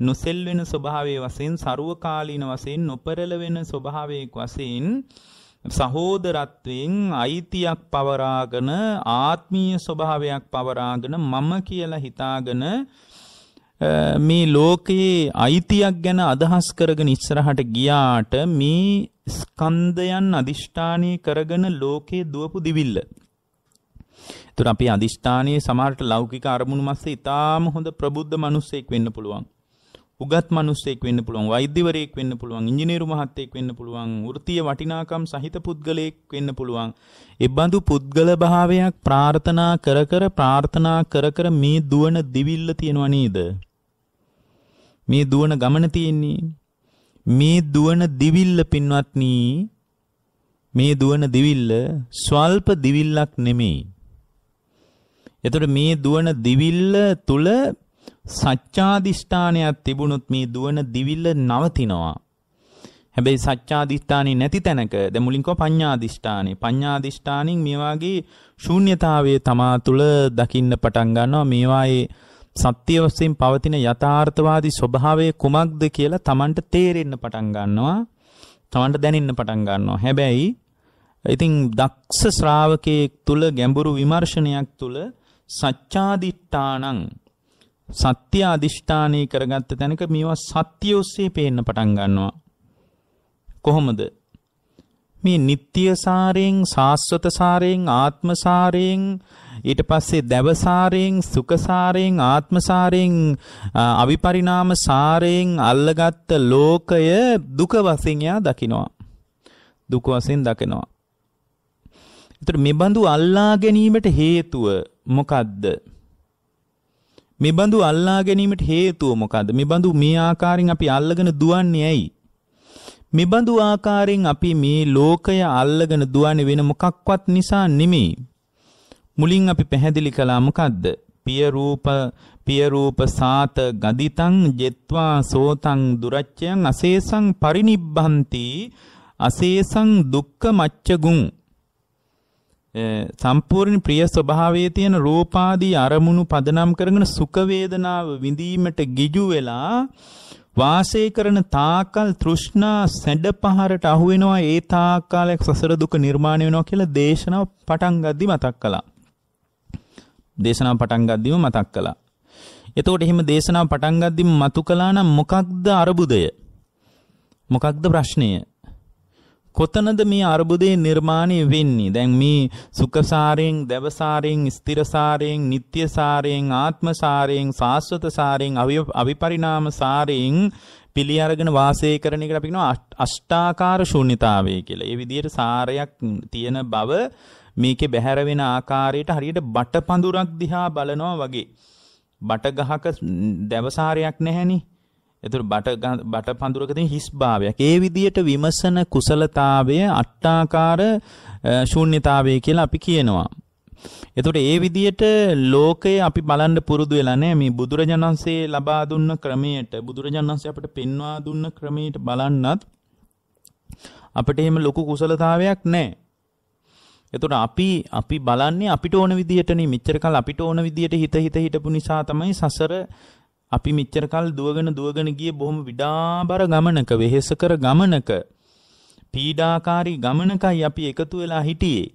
නොසෙල් වෙන ස්වභාවයේ වශයෙන්, ਸਰවකාලීන වශයෙන්, නොපරල වෙන ස්වභාවයක වශයෙන් සහෝදරත්වයෙන් අයිතියක් පවරාගෙන ආත්මීය ස්වභාවයක් පවරාගෙන මම කියලා හිතාගෙන මේ ලෝකයේ අයිතියක් ගැන අදහස් කරගෙන ඉස්සරහට ගියාට මේ ස්කන්ධයන් අදිෂ්ඨානය කරගෙන ලෝකේ දුවපු දිවිල්ල. එතකොට අපි අදිෂ්ඨානයේ සමහරට ලෞකික අරමුණු මැස්සේ ඊටාම හොඳ ප්‍රබුද්ධ මිනිසෙක් වෙන්න පුළුවන්. උගත් මිනිස්සෙක් වෙන්න පුළුවන් වෛද්‍යවරයෙක් වෙන්න පුළුවන් ඉංජිනේරු මහත්තයෙක් වෙන්න පුළුවන් වෘත්තීය වටිනාකම් සහිත පුද්ගලයෙක් වෙන්න පුළුවන් එබඳු පුද්ගල භාවයක් ප්‍රාර්ථනා කර කර ප්‍රාර්ථනා කර කර මේ දුවන දිවිල්ල තියෙනවා නේද මේ දුවන ගමන තියෙන්නේ මේ දුවන දිවිල්ල පින්වත්නි මේ දුවන දිවිල්ල ස්වල්ප දිවිල්ලක් නෙමෙයි එතකොට මේ දුවන දිවිල්ල තුල සච්ඡාදිෂ්ඨානයක් තිබුණොත් මේ දුවන දිවිල්ල නවතිනවා. හැබැයි සච්ඡාදිෂ්ඨානේ නැති තැනක දැන් මුලින් කව පඤ්ඤාදිෂ්ඨානේ පඤ්ඤාදිෂ්ඨානින් මේ වාගේ ශූන්‍යතාවය තමා තුළ දකින්න පටන් ගන්නවා මේවායේ සත්‍ය වශයෙන් පවතින යථාර්ථවාදී ස්වභාවය කුමක්ද කියලා Tamanට තේරෙන්න පටන් ගන්නවා Tamanට දැනෙන්න පටන් ගන්නවා හැබැයි ඉතින් දක්ෂ ශ්‍රාවකයෙක් තුළ ගැඹුරු විමර්ශනයක් තුළ සච්ඡාදිෂ්ඨානං සත්‍ය අදිෂ්ඨානය කරගත්ත තැනක මේවා සත්‍ය ඔස්සේ පේන්න පටන් ගන්නවා. කොහොමද? මේ නিত্য සාරයෙන්, සාස්වත සාරයෙන්, ආත්ම සාරයෙන් ඊට පස්සේ දැව සාරයෙන්, සුඛ සාරයෙන්, ආත්ම සාරයෙන්, අවිපරිණාම සාරයෙන් අල්ලගත්ත ලෝකය දුක වශයෙන් යා දකිනවා. දුක වශයෙන් දකිනවා. එතකොට මේ බඳු අල්ලා ගැනීමට හේතුව මොකද්ද? මේ බඳු අල්ලා ගැනීමට හේතුව මොකද්ද? මේ බඳු මේ ආකාරයෙන් අපි අල්ලගෙන දුවන්නේ ඇයි? මේ බඳු ආකාරයෙන් අපි මේ ලෝකය අල්ලගෙන දුවන්නේ වෙන මොකක්වත් නිසා නෙමෙයි. මුලින් අපි පැහැදිලි කළා මොකද්ද? පිය රූප පිය රූප සාත ගදිතං ජෙත්වා සෝතං දුරච්චයන් අසේසං පරිනිබ්බන්ති අසේසං දුක්ඛ මච්චගුං සම්පූර්ණ ප්‍රිය ස්වභාවයේ තියෙන රූපාදී අරමුණු පදනම් කරගෙන සුඛ වේදනාව විඳීමට ගිජු වෙලා වාසය කරන තාකල් තෘෂ්ණා සැඩපහරට අහු වෙනවා ඒ තාකාලයක් සසර දුක නිර්මාණය වෙනවා කියලා දේශනාව පටන් ගද්දි මතක් කළා. දේශනාව පටන් ගද්දිම මතක් කළා. එතකොට එහෙම දේශනාව පටන් ගද්දිම මතු කළා නම් මොකක්ද අරුබුදය? මොකක්ද ප්‍රශ්නය? කොතනද මේ අර්බුදේ නිර්මාණය වෙන්නේ? දැන් මේ සුඛසාරයෙන්, දවසාරයෙන්, ස්ථිරසාරයෙන්, නිට්ටයසාරයෙන්, ආත්මසාරයෙන්, සාස්වතසාරයෙන්, අවිපරිණාමසාරයෙන් පිළි අරගෙන වාසය කරන එකට අපි කියනවා අෂ්ටාකාර ශූන්‍යතාවය කියලා. ඒ විදිහට සාරයක් තියෙන බව මේකේ බැහැර වෙන ආකාරයට හරියට බටපඳුරක් දිහා බලනවා වගේ. බට ගහක දවසාරයක් නැහෙනේ. එතකොට බට බට පඳුරකදී හිස් භාවයක්. ඒ විදියට විමසන කුසලතාවය අට්ටාකාර ශූන්‍යතාවය කියලා අපි කියනවා. එතකොට ඒ විදියට ලෝකය අපි බලන්න පුරුදු වෙලා නැහැ. මේ බුදුරජාණන් වහන්සේ ලබා දුන්න ක්‍රමයට බුදුරජාණන් වහන්සේ අපිට පෙන්වා දුන්න ක්‍රමයට බලන්නත් අපිට එහෙම ලොකු කුසලතාවයක් නැහැ. එතකොට අපි අපි බලන්නේ අපිට ඕන විදියටනේ මෙච්චර කල් අපිට ඕන විදියට හිත හිත හිටපු නිසා තමයි සසර අපි මෙච්චර කල් දුවගෙන දුවගෙන ගියේ බොහොම විඩාබර ගමනක වෙහෙසකර ගමනක පීඩාකාරී ගමනකයි අපි එකතු වෙලා හිටියේ.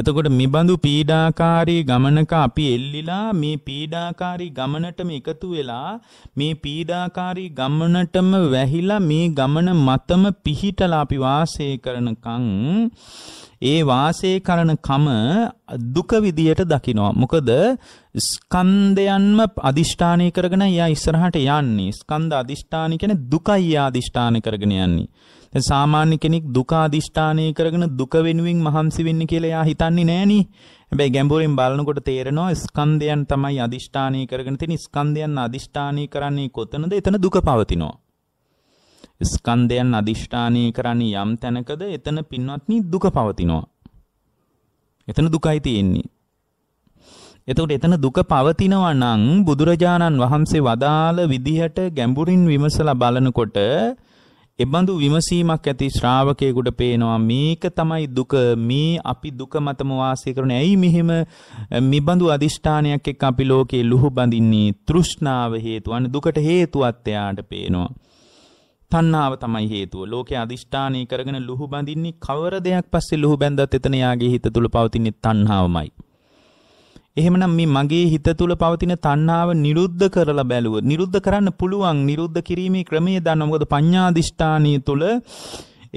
එතකොට මිබඳු පීඩාකාරී ගමනක අපි එල්ලිලා මේ පීඩාකාරී ගමනටම එකතු වෙලා මේ පීඩාකාරී ගමනටම වැහිලා මේ ගමන මතම පිහිටලා අපි වාසය කරනකම් ඒ වාසය කරන කම දුක විදියට දකිනවා. මොකද ස්කන්ධයන්ම අදිෂ්ඨානය කරගෙන එයා ඉස්සරහට යන්නේ. ස්කන්ධ අදිෂ්ඨාන කියන්නේ දුකයි එයා අදිෂ්ඨාන කරගෙන යන්නේ. දැන් සාමාන්‍ය කෙනෙක් දුක අදිෂ්ඨානය කරගෙන දුක වෙනුවෙන් මහන්සි වෙන්න කියලා එයා හිතන්නේ නෑනේ. හැබැයි ගැඹුරින් බලනකොට තේරෙනවා ස්කන්ධයන් තමයි අදිෂ්ඨානය කරගෙන තියෙන ස්කන්ධයන් අදිෂ්ඨානය කරන්නේ කොතනද? එතන දුක පවතිනවා. ස්කන්ධයන් අදිෂ්ඨානය කරන්නේ යම් තැනකද එතන පින්වත්නි දුක පවතිනවා. එතන දුකයි තියෙන්නේ. එතකොට එතන දුක පවතිනවා නම් බුදුරජාණන් වහන්සේ වදාළ විදිහට ගැඹුරින් විමසලා බලනකොට එබඳු විමසීමක් ඇති ශ්‍රාවකයෙකුට පේනවා මේක තමයි දුක මේ අපි දුක මතම වාසය කරන ඇයි මෙහෙම මිබඳු අදිෂ්ඨානයක් එක්ක අපි ලෝකේ ලුහුබඳින්නේ තෘෂ්ණාව හේතුවන් දුකට හේතුවත් එයාට පේනවා තණ්හාව තමයි හේතුව. ලෝකයේ අදිෂ්ඨානය කරගෙන ලුහු බඳින්නේ කවර දෙයක් පස්සේ ලුහු බැඳවත් එතන යාගේ හිත තුල පවතින තණ්හාවමයි. එහෙමනම් මේ මගේ හිත තුල පවතින තණ්හාව නිරුද්ධ කරලා බැලුවොත් නිරුද්ධ කරන්න පුළුවන් නිරුද්ධ කිරීමේ ක්‍රමය දන්න මොකද පඤ්ඤාදිෂ්ඨානිය තුල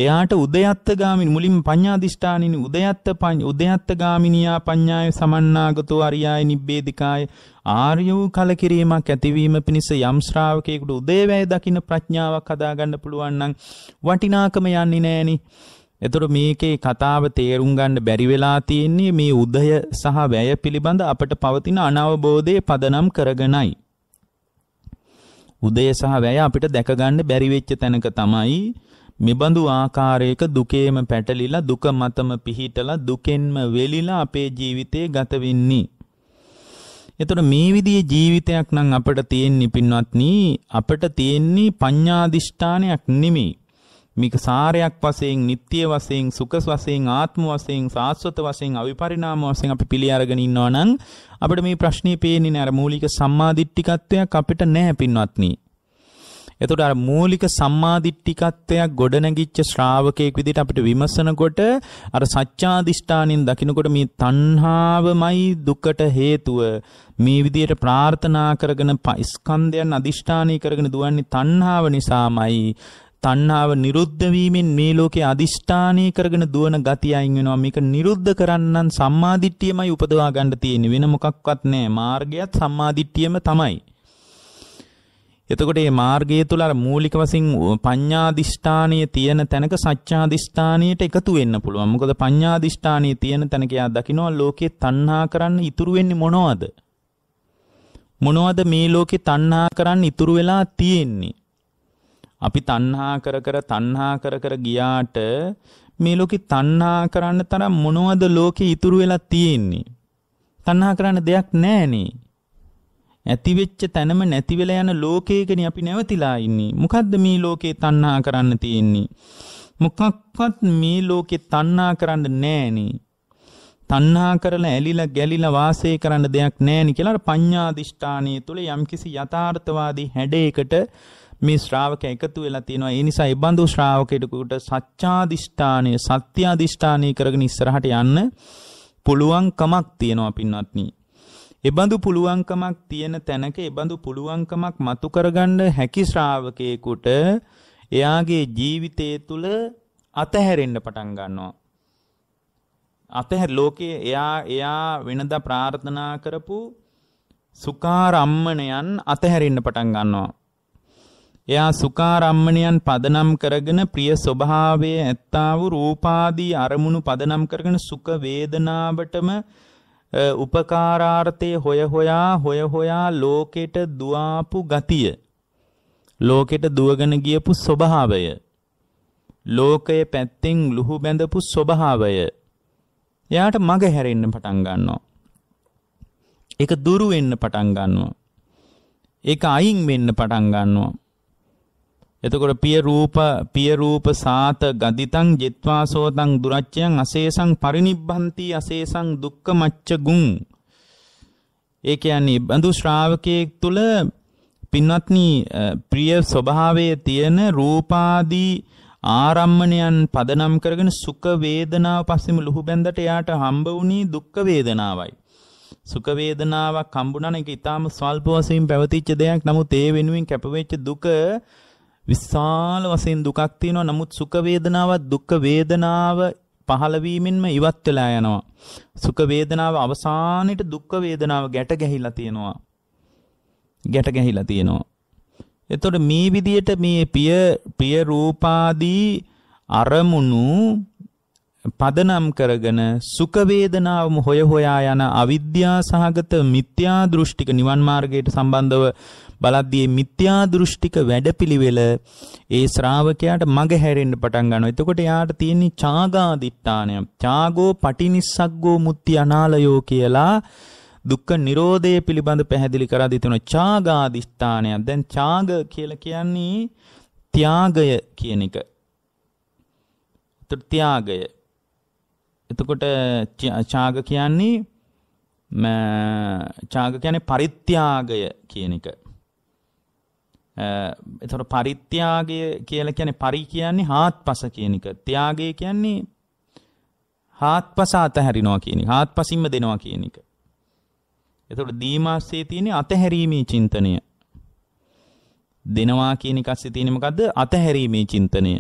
එයාට උදයත්ත ගාමිනී මුලින් පඤ්ඤාදිෂ්ඨානිනි උදයත්ත උදයත්ත ගාමිනියා පඤ්ඤාය සමන්නාගතෝ අරියාය නිබ්බේධිකාය ආර්ය වූ කලකිරීමක් ඇතිවීම පිණිස යම් ශ්‍රාවකයෙකුට උදේවැය දකින්න ප්‍රඥාවක් හදාගන්න පුළුවන් නම් වටිනාකම යන්නේ නෑනේ. එතකොට මේකේ කතාව තේරුම් ගන්න බැරි වෙලා තියෙන්නේ මේ උදය සහ වැය පිළිබඳ අපට පවතින අනවබෝධයේ පදනම් කරගෙනයි. උදය සහ වැය අපිට දැක ගන්න බැරි වෙච්ච තැනක තමයි මෙබඳු ආකාරයක දුකේම පැටලිලා දුක මතම පිහිටලා දුකෙන්ම වෙලිලා අපේ ජීවිතේ ගත වෙන්නේ. එතකොට මේ විදිහේ ජීවිතයක් නම් අපිට තියෙන්නේ පින්වත්නි අපිට තියෙන්නේ පඤ්ඤාදිෂ්ඨානයක් නෙමෙයි. මේක සාරයක් වශයෙන්, නිට්ටිය වශයෙන්, සුඛ වශයෙන්, ආත්ම වශයෙන්, සාස්වත වශයෙන්, අවිපරිණාම වශයෙන් අපි පිළි අරගෙන ඉන්නවා නම් අපිට මේ ප්‍රශ්නේ පේන්නේ නෑ අර මූලික සම්මාදිට්ඨිකත්වයක් අපිට නෑ පින්වත්නි. එතකොට අර මූලික සම්මාදිට්ඨිකත්වයක් ගොඩනැගිච්ච ශ්‍රාවකයෙක් විදිහට අපිට විමසනකොට අර සත්‍යාදිෂ්ඨානින් දකිනකොට මේ තණ්හාවමයි දුකට හේතුව මේ විදිහට ප්‍රාර්ථනා කරගෙන ස්කන්ධයන් අදිෂ්ඨානී කරගෙන දුවන්නේ තණ්හාව නිසාමයි තණ්හාව නිරුද්ධ වීමෙන් මේ ලෝකේ අදිෂ්ඨානය කරගෙන දුවන ගතිය අයින් වෙනවා. මේක නිරුද්ධ කරන්නන් සම්මාදිට්ඨියමයි උපදවා ගන්න තියෙන්නේ. වෙන මොකක්වත් නැහැ. මාර්ගයත් සම්මාදිට්ඨියම තමයි. එතකොට මේ මාර්ගය තුල අර මූලික වශයෙන් පඤ්ඤාදිෂ්ඨානීය තියෙන තැනක සත්‍යාදිෂ්ඨානීයට එකතු වෙන්න පුළුවන්. මොකද පඤ්ඤාදිෂ්ඨානීය තියෙන තැනක යා දකිනවා ලෝකේ තණ්හා කරන්න ඉතුරු වෙන්නේ මොනවද? මොනවද මේ ලෝකේ තණ්හා කරන්න ඉතුරු වෙලා තියෙන්නේ? අපි තණ්හා කර කර තණ්හා කර කර ගියාට මේ ලෝකේ තණ්හා කරන්න තරම් මොනවද ලෝකේ ඉතුරු වෙලා තියෙන්නේ? තණ්හා කරන්න දෙයක් නැහනේ. ඇතිවෙච්ච තැනම නැති වෙලා යන ලෝකයකනේ අපි නැවතිලා ඉන්නේ. මොකද්ද මේ ලෝකේ තණ්හා කරන්න තියෙන්නේ? මොකක්වත් මේ ලෝකේ තණ්හා කරන්න නෑනේ. තණ්හා කරලා ඇලිලා ගැලිලා වාසය කරන්න දෙයක් නෑනේ කියලා අර පඤ්ඤාදිෂ්ඨානයේ තුල යම්කිසි යථාර්ථවාදී හැඩයකට මේ ශ්‍රාවක එකතු වෙලා තියෙනවා. ඒ නිසා ඒ බඳු ශ්‍රාවකයෙකුට සත්‍යාදිෂ්ඨානය, සත්‍යාදිෂ්ඨානය කරගෙන ඉස්සරහට යන්න පුළුවන් කමක් තියෙනවා පින්වත්නි. එබඳු පුළුවන්කමක් තියෙන තැනක එබඳු පුළුවන්කමක් මතු කරගන්න හැකි ශ්‍රාවකයෙකුට එයාගේ ජීවිතය තුළ අතහැරෙන්න පටන් ගන්නවා. අතහැර ලෝකේ එයා එයා වෙනදා ප්‍රාර්ථනා කරපු සුකාරම්මණයන් අතහැරෙන්න පටන් ගන්නවා. එයා සුකාරම්මණයන් පදනම් කරගෙන ප්‍රිය ස්වභාවයේ ඇත්තා වූ රූපාදී අරමුණු පදනම් කරගෙන සුඛ වේදනාවටම උපකාරාර්ථයේ හොය හොයා හොය හොයා ලෝකෙට දුආපු ගතිය ලෝකෙට දුවගෙන ගියපු ස්වභාවය ලෝකයේ පැත්තෙන් ලුහු බැඳපු ස්වභාවය එයාට මග හැරෙන්න පටන් ගන්නවා ඒක දුරු වෙන්න පටන් ගන්නවා ඒක අයින් වෙන්න පටන් ගන්නවා එතකොට පිය රූප පිය රූප සාත ගදිතං ජිත්වා සෝතං දුරච්චයන් අශේෂං පරිනිබ්බන්ති අශේෂං දුක්ඛ මච්චගුං ඒ කියන්නේ බඳු ශ්‍රාවකයෙක් තුල පින්වත්නි ප්‍රිය ස්වභාවයේ තියෙන රූපාදී ආරම්මණයන් පදනම් කරගෙන සුඛ වේදනාව පස්සෙම ලුහු බැඳට එයාට හම්බ වුණේ දුක්ඛ වේදනාවයි සුඛ වේදනාවක් හම්බුණා නම් ඒක ඊටාම ස්වල්ප වශයෙන් පැවතිච්ච දෙයක් නමුත් ඒ වෙනුවෙන් කැපවෙච්ච දුක විශාල වශයෙන් දුකක් තියෙනවා. නමුත් සුඛ වේදනාවත් දුක් වේදනාව පහළ වීමෙන්ම ඉවත් වෙලා යනවා. සුඛ වේදනාව අවසානෙට දුක් වේදනාව ගැට ගැහිලා තියෙනවා. ගැට ගැහිලා තියෙනවා. එතකොට මේ විදියට මේ පිය පිය රූපාදී අරමුණු පදනම් කරගෙන සුඛ වේදනාවම හොය හොයා යන අවිද්‍යා සහගත මිත්‍යා දෘෂ්ටික නිවන් මාර්ගයට සම්බන්ධව බලද්දී මිත්‍යා දෘෂ්ටික වැඩපිළිවෙල ඒ ශ්‍රාවකයාට මග හැරෙන්න පටන් ගන්නවා. එතකොට එයාට තියෙන චාගාදිත්තානය. චාගෝ පටිනිස්සග්ගෝ මුත්‍ති අනාලයෝ කියලා දුක්ඛ නිරෝධය පිළිබඳ පැහැදිලි කරලා දෙනවා. චාගාදිස්ථානය. දැන් චාග කියලා කියන්නේ ත්‍යාගය කියන එක. එතකොට ත්‍යාගය. එතකොට චාග කියන්නේ චාග කියන්නේ පරිත්‍යාගය කියන එක. එතකොට පරිත්‍යාගය කියලා කියන්නේ පරි කියන්නේ හාත්පස කියන එක. ත්‍යාගය කියන්නේ හාත්පස අතහැරිනවා කියන එක. හාත්පසින්ම දෙනවා කියන එක. එතකොට දීමාස්සේ තියෙන අතහැරීමේ චින්තනය. දෙනවා කියන එක ඇස්සේ තියෙන මොකද්ද? අතහැරීමේ චින්තනය.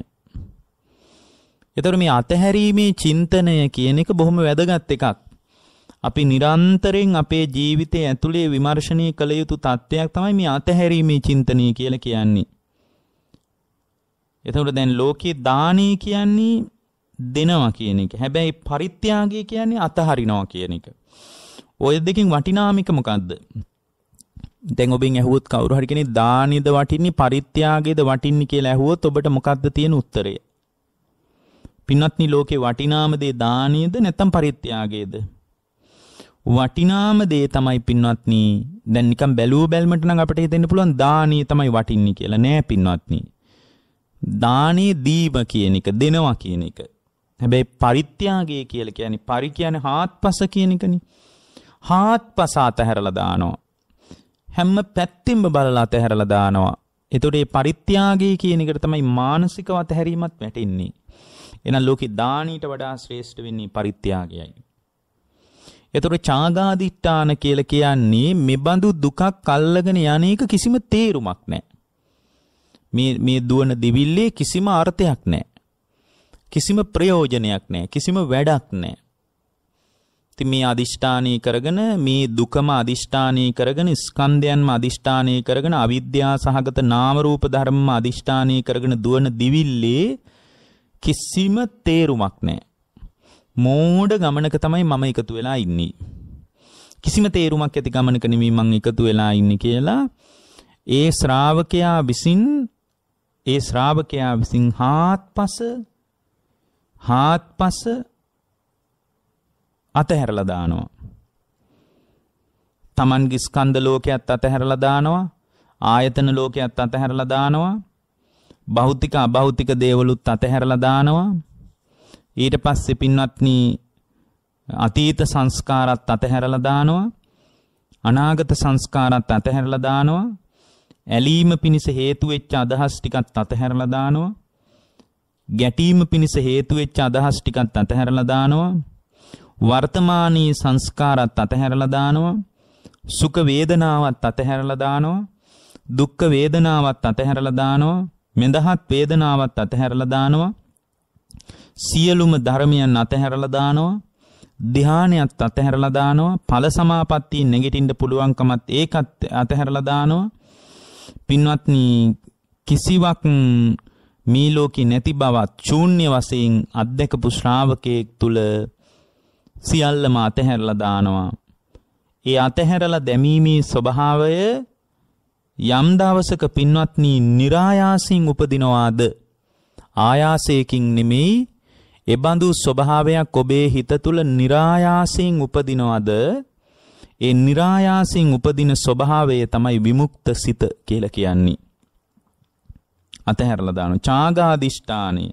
එතකොට මේ අතහැරීමේ චින්තනය කියන එක බොහොම වැදගත් එකක්. අපි නිරන්තරයෙන් අපේ ජීවිතය ඇතුළේ විමර්ශනය කළ යුතු තත්ත්වයක් තමයි මේ අතහැරීමේ චින්තනය කියලා කියන්නේ. එතකොට දැන් ලෝකේ දානය කියන්නේ දෙනවා කියන එක. හැබැයි පරිත්‍යාගය කියන්නේ අතහරිනවා කියන එක. ඔය දෙකෙන් වටිනාමික මොකද්ද? දැන් ඔබෙන් ඇහුවොත් කවුරු හරි කෙනෙක් දානේද වටින්නේ පරිත්‍යාගයේද වටින්නේ කියලා ඇහුවොත් ඔබට මොකද්ද තියෙන උත්තරය? පින්වත්නි ලෝකේ වටිනාම දේ දානේද නැත්නම් පරිත්‍යාගයේද? වටිනාම දේ තමයි පින්වත්නි දැන් නිකන් බැලුව බැලමට නම් අපිට හිතෙන්න පුළුවන් දානීය තමයි වටින්නේ කියලා නෑ පින්වත්නි දානේ දීම කියන එක දෙනවා කියන එක හැබැයි පරිත්‍යාගය කියලා කියන්නේ පරි කියන්නේ හාත්පස කියන එකනේ හාත්පස අතහැරලා දානවා හැම පැත්තෙම බලලා අතහැරලා දානවා එතකොට මේ පරිත්‍යාගය කියන එකට තමයි මානසිකව අතහැරීමත් වැටෙන්නේ එහෙනම් ලෝකේ දානීයට වඩා ශ්‍රේෂ්ඨ වෙන්නේ පරිත්‍යාගයයි එතකොට චාගාදිඨාන කියලා කියන්නේ මෙබඳු දුකක් අල්ලගෙන යන්නේක කිසිම තේරුමක් නැහැ. මේ මේ දුවන දෙවිල්ලේ කිසිම අර්ථයක් නැහැ. කිසිම ප්‍රයෝජනයක් නැහැ. කිසිම වැඩක් නැහැ. ඉතින් මේ අදිෂ්ඨානී කරගෙන මේ දුකම අදිෂ්ඨානී කරගෙන ස්කන්ධයන්ම අදිෂ්ඨානී කරගෙන අවිද්‍යා සහගත නාම රූප ධර්මම අදිෂ්ඨානී කරගෙන දුවන දිවිල්ලේ කිසිම තේරුමක් නැහැ. මෝඩ ගමනක තමයි මම එකතු වෙලා ඉන්නේ. කිසිම තේරුමක් ඇති ගමනක නෙමෙයි මං එකතු වෙලා ඉන්නේ කියලා ඒ ශ්‍රාවකයා විසින් ඒ ශ්‍රාවකයා විසින් හාත්පස හාත්පස අතහැරලා දානවා. Tamange ස්කන්ධ ලෝකයක් අතහැරලා දානවා. ආයතන ලෝකයක් අතහැරලා දානවා. භෞතික අභෞතික දේවලුත් අතහැරලා දානවා. ඊට පස්සේ පින්වත්නි අතීත සංස්කාරත් අතහැරලා දානවා අනාගත සංස්කාරත් අතහැරලා දානවා ඇලීම පිණිස හේතු වෙච්ච අදහස් ටිකත් අතහැරලා දානවා ගැටීම පිණිස හේතු වෙච්ච අදහස් ටිකත් අතහැරලා දානවා වර්තමානී සංස්කාරත් අතහැරලා දානවා සුඛ වේදනාවත් අතහැරලා දානවා දුක්ඛ වේදනාවත් අතහැරලා දානවා මෙදහත් වේදනාවත් අතහැරලා දානවා සියලුම ධර්මයන් අතහැරලා දානවා ධානයත් අතහැරලා දානවා ඵල සමාපත්තිය නැගිටින්න පුළුවන්කමත් ඒකත් අතහැරලා දානවා පින්වත්නි කිසිවක් මේ ලෝකේ නැති බවත් ශූන්‍ය වශයෙන් අධ්‍යක්ෂ ශ්‍රාවකයෙක් තුල සියල්ලම අතහැරලා දානවා ඒ අතහැරලා දැමීමේ ස්වභාවය යම් දවසක පින්වත්නි નિરાයාසයෙන් උපදිනවාද ආයාසයෙන් නෙමෙයි එබඳු ස්වභාවයක් ඔබේ හිත තුළ નિરાයාසයෙන් උපදිනවද? ඒ નિરાයාසයෙන් උපදින ස්වභාවය තමයි විමුක්ත සිත කියලා කියන්නේ. අතහැරලා දානවා. චාගාදිෂ්ඨානය.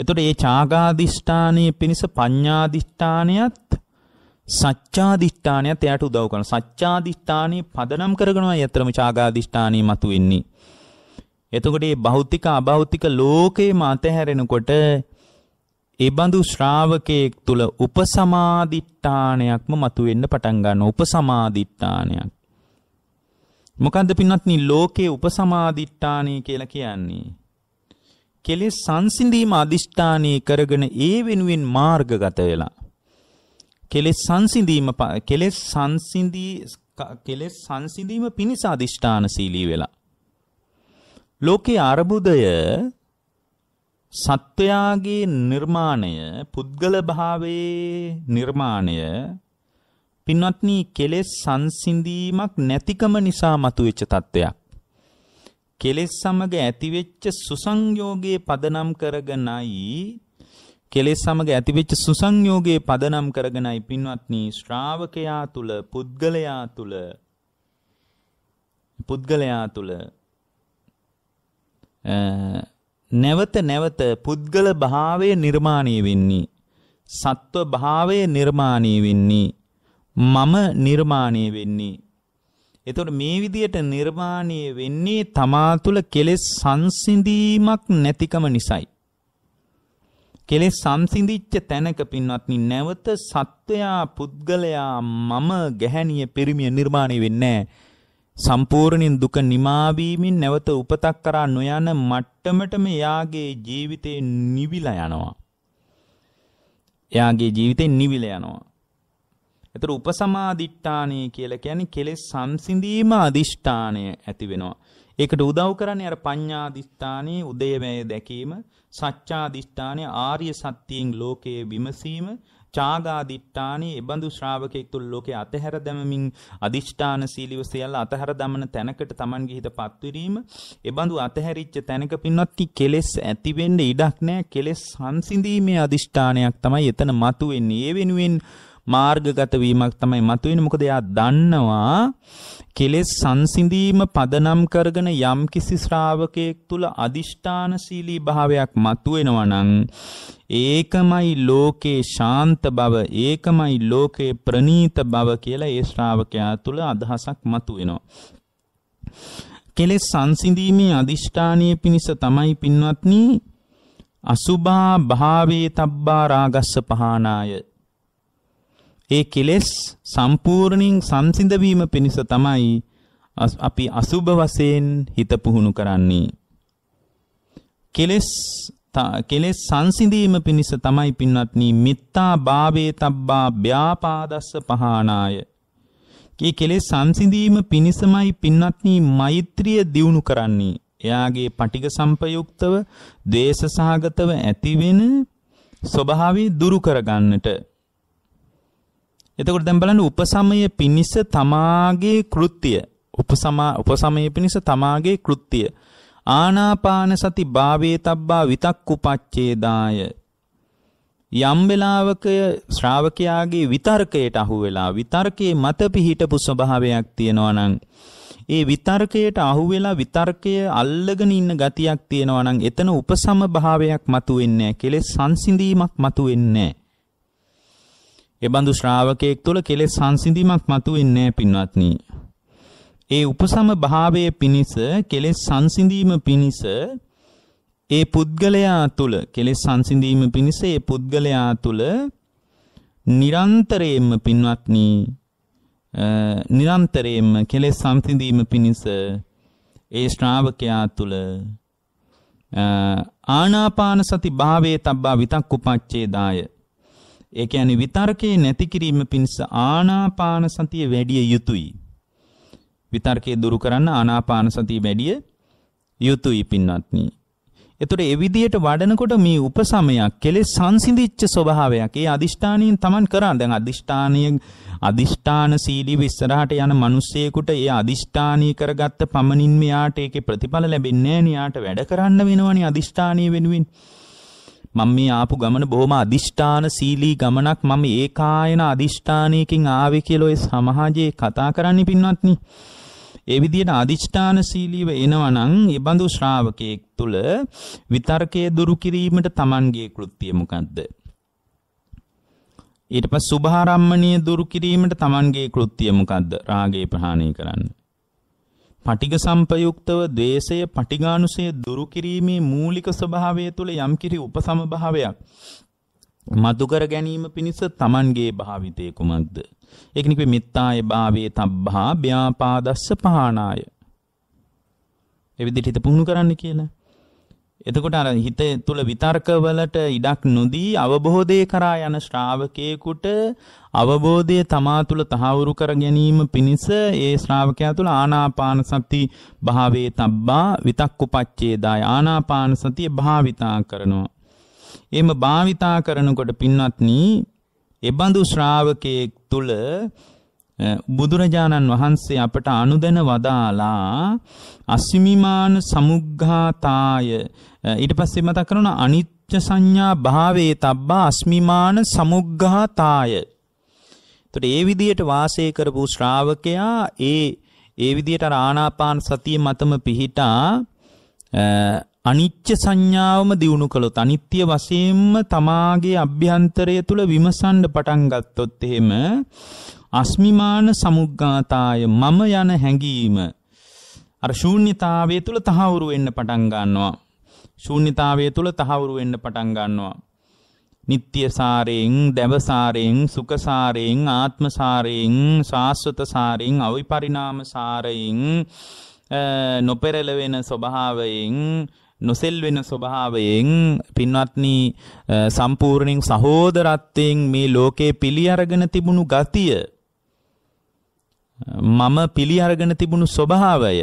එතකොට මේ චාගාදිෂ්ඨානයේ පිණිස පඤ්ඤාදිෂ්ඨානයත් සත්‍යාදිෂ්ඨානයත් එයාට උදව් කරනවා. සත්‍යාදිෂ්ඨානේ පදනම් කරගෙනමයි අත්‍තරම චාගාදිෂ්ඨානේ මතුවෙන්නේ. එතකොට මේ භෞතික අභෞතික ලෝකේම අතහැරෙනකොට ඒබඳු ශ්‍රාවකයෙක් තුළ උපසමාධිට්ඨානයක්ම මතුවෙන්න පටන් ගන්න උපසමාධිට්ඨානයක්. මොකද්ද පින්වත්නි ලෝකේ උපසමාධිට්ඨානය කියලා කියන්නේ? කෙලෙස් සංසිඳීම අදිෂ්ඨානය කරගෙන ඒ වෙනුවෙන් මාර්ගගත වෙලා කෙලෙස් සංසිඳීම කෙලෙස් සංසිඳී කෙලෙස් සංසිඳීම පිණිස අදිෂ්ඨාන සීලී වෙලා ලෝකේ අරබුදය සත්වයාගේ නිර්මාණය පුද්ගල භාවයේ නිර්මාණය පින්වත්නි කෙලෙස් සංසිඳීමක් නැතිකම නිසා මතුවෙච්ච තත්ත්වයක්. කෙලෙස් සමග ඇතිවෙච්ච සුසංයෝගයේ පදනම් කරගෙනයි කෙලෙස් සමග ඇතිවෙච්ච සුසංයෝගයේ පදනම් කරගෙනයි පින්වත්නි ශ්‍රාවකයා තුල පුද්ගලයා තුල පුද්ගලයා තුල නැවත නැවත පුද්ගල භාවය නිර්මාණය වෙන්නේ. සත්ව භාවය නිර්මාණය වෙන්නේ. මම නිර්මාණය වෙන්නේ. එතකොට මේ විදියට නිර්මාණය වෙන්නේ තමා තුළ කෙලෙස් සංසිඳීමක් නැතිකම නිසයි. කෙලෙස් සංසිඳිච්ච තැනක පින්වත්නි නැවත සත්වයා පුද්ගලයා මම ගැහැණිය පිරිමිය නිර්මාණය වෙන්නේ නැහැ. සම්පූර්ණයෙන් දුක නිමා වීමෙන් නැවත උපතක් කරා නොයන මට්ටමටම එයාගේ ජීවිතේ නිවිලා යනවා. එයාගේ ජීවිතේ නිවිලා යනවා. එතකොට උපසමාදිට්ඨානය කියලා කියන්නේ කෙලෙස් සංසිඳීම අදිෂ්ඨානය ඇති වෙනවා. ඒකට උදව් කරන්නේ අර පඤ්ඤාදිෂ්ඨානේ උදේවැය දැකීම, සත්‍යාදිෂ්ඨානේ ආර්ය සත්‍යයෙන් ලෝකයේ විමසීම, චාගාදිට්ඨානේ එබඳු ශ්‍රාවකෙක් තුල් ලෝකේ අතහැර දැමමින් අදිෂ්ඨාන සීලිය සියල්ල අතහැර දමන තැනකට Tamange හිත පත්විරීම එබඳු අතහැරිච්ච තැනක පින්වත්ටි කෙලෙස් ඇති වෙන්න ඉඩක් නැහැ කෙලෙස් සංසිඳීමේ අදිෂ්ඨානයක් තමයි එතන මතුවෙන්නේ ඒ වෙනුවෙන් මාර්ගගත වීමක් තමයි මතුවෙන්නේ. මොකද එයා දන්නවා කෙලෙස් සංසිඳීම පදනම් කරගෙන යම්කිසි ශ්‍රාවකයෙක් තුල අදිෂ්ඨානශීලී භාවයක් මතුවෙනවා නම් ඒකමයි ලෝකේ ශාන්ත බව, ඒකමයි ලෝකේ ප්‍රනීත බව කියලා ඒ ශ්‍රාවකයා තුල අදහසක් මතුවෙනවා. කෙලෙස් සංසිඳීමේ අදිෂ්ඨානීය පිණිස තමයි පින්වත්නි අසුභා භාවේ තබ්බා රාගස්ස පහනාය ඒ කෙලෙස් සම්පූර්ණයෙන් සංසිඳවීම පිණිස තමයි අපි අසුභ වශයෙන් හිත පුහුණු කරන්නේ. කෙලෙස් කෙලෙස් සංසිඳීම පිණිස තමයි පින්වත්නි මිත්තා භාවේ තබ්බා ව්‍යාපාදස්ස පහානාය. මේ කෙලෙස් සංසිඳීම පිණිසමයි පින්වත්නි මෛත්‍රිය දියුණු කරන්නේ. එයාගේ පටික සම්පයුක්තව ද්වේෂ සහගතව ඇතිවෙන ස්වභාවය දුරු කරගන්නට එතකොට දැන් බලන්න උපසමය පිනිස තමාගේ කෘත්‍ය උපසමා උපසමය පිනිස තමාගේ කෘත්‍ය ආනාපාන සති භාවේ තබ්බා විතක්කුපච්ඡේදාය යම් වෙලාවක ශ්‍රාවකයාගේ විතර්කයට අහු වෙලා විතර්කයේ මත පිහිටපු ස්වභාවයක් තියෙනවා නම් ඒ විතර්කයට අහු වෙලා විතර්කය අල්ලගෙන ඉන්න ගතියක් තියෙනවා නම් එතන උපසම භාවයක් මතුවෙන්නේ නැහැ. කෙලෙස් සංසිඳීමක් මතුවෙන්නේ නැහැ. එබඳු ශ්‍රාවකයෙක් තුළ කෙලෙස් සංසිඳීමක් මතුවෙන්නේ නැහැ පින්වත්නි. ඒ උපසම භාවයේ පිනිස කෙලෙස් සංසිඳීම පිනිස ඒ පුද්ගලයා තුළ කෙලෙස් සංසිඳීම පිණිස ඒ පුද්ගලයා තුළ නිරන්තරයෙන්ම පින්වත්නි නිරන්තරයෙන්ම කෙලෙස් සංසිඳීම පිණිස ඒ ශ්‍රාවකයා තුළ ආනාපාන සති භාවයේ තබ්බා විතක්කුපච්ඡේදාය ඒ කියන්නේ විතර්කේ නැති කිරීම පිණිස ආනාපාන සතිය වැඩි යුතුයි. විතර්කේ දුරු කරන්න ආනාපාන සතිය වැඩි යුතුයි පින්වත්නි. එතකොට ඒ විදිහට වඩනකොට මේ උපසමයක් කෙලෙස් සංසිඳිච්ච ස්වභාවයක්. ඒ අදිෂ්ඨානියෙන් Taman කරා. දැන් අදිෂ්ඨානීය අදිෂ්ඨාන සීලීව ඉස්සරහට යන මිනිස්සෙකුට ඒ අදිෂ්ඨානී කරගත්ත පමණින් මෙයාට ඒකේ ප්‍රතිඵල ලැබෙන්නේ නැහැ. නියාට වැඩ කරන්න වෙනවනේ අදිෂ්ඨානීය වෙනුවෙන්. මම මේ ආපු ගමන බොහොම අදිෂ්ඨාන සීලී ගමනක් මම ඒකායන අදිෂ්ඨානයකින් ආවේ කියලා ඒ සමාජයේ කතා කරන්නේ පින්වත්නි. ඒ විදිහට අදිෂ්ඨාන සීලීව එනවනම් ඒ බඳු ශ්‍රාවකයෙක් තුල විතර්කයේ දුරු කිරීමට Tamanගේ කෘත්‍යය මොකද්ද? ඊට පස්සේ සුභාරම්මණීය දුරු කිරීමට Tamanගේ කෘත්‍යය මොකද්ද? රාගේ ප්‍රහාණය කරන්න. පටිග සම්පයුක්තව ද්වේෂය පටිගානුසය දුරු කිරීමේ මූලික ස්වභාවය තුළ යම්කිරි උපසමභාවයක් මතු කර ගැනීම පිණිස Tamanගේ භාවිතය කුමක්ද? ඒක නිකෙ මෙත්තාය භාවයේ තබ්බා ව්‍යාපාදස්ස පහනාය. ඒ විදිහට හිත පුහුණු කරන්න කියලා. එතකොට අර හිත තුළ විතර්කවලට ඉඩක් නොදී අවබෝධය කරා යන ශ්‍රාවකයෙකුට අවබෝධය තමා තුළ තහවුරු කර ගැනීම පිණිස ඒ ශ්‍රාවකයා තුළ ආනාපාන සති භාවේ තබ්බා විතක්කුපච්චේදාය ආනාපාන සතිය භාවිතා කරනවා. එහෙම භාවිතා කරනකොට පින්වත්නි, එබඳු ශ්‍රාවකයෙක් තුළ බුදුරජාණන් වහන්සේ අපට අනුදැන වදාලා අස්මිමාන සමුග්ඝාතාය ඊට පස්සේ මතක් කරනවා අනිත්‍ය සංඥා භාවේ තබ්බා අස්මිමාන සමුග්ඝාතාය. එතකොට ඒ විදියට වාසය කරපු ශ්‍රාවකයා ඒ ඒ විදියට අර ආනාපාන සතිය මතම පිහිටා අනිත්‍ය සංඥාවම දිනු කළොත් අනිත්‍ය වශයෙන්ම තමාගේ අභ්‍යන්තරය තුල විමසන්න පටන් ගත්තොත් එහෙම අස්මිමාන සමුග්ගාතාය මම යන හැඟීම අර ශූන්‍යතාවය තුල තහවුරු වෙන්න පටන් ගන්නවා ශූන්‍යතාවය තුල තහවුරු වෙන්න පටන් ගන්නවා. නිත්‍යසාරයෙන්, දැවසාරයෙන්, සුඛසාරයෙන්, ආත්මසාරයෙන්, ශාස්වතසාරයෙන්, අවිපරිණාමසාරයෙන් නොපෙරළවෙන ස්වභාවයෙන් නොසෙල් වෙන ස්වභාවයෙන් පින්වත්නි සම්පූර්ණයෙන් සහෝදරත්වයෙන් මේ ලෝකේ පිළි අරගෙන තිබුණු ගතිය මම පිළි අරගෙන තිබුණු ස්වභාවය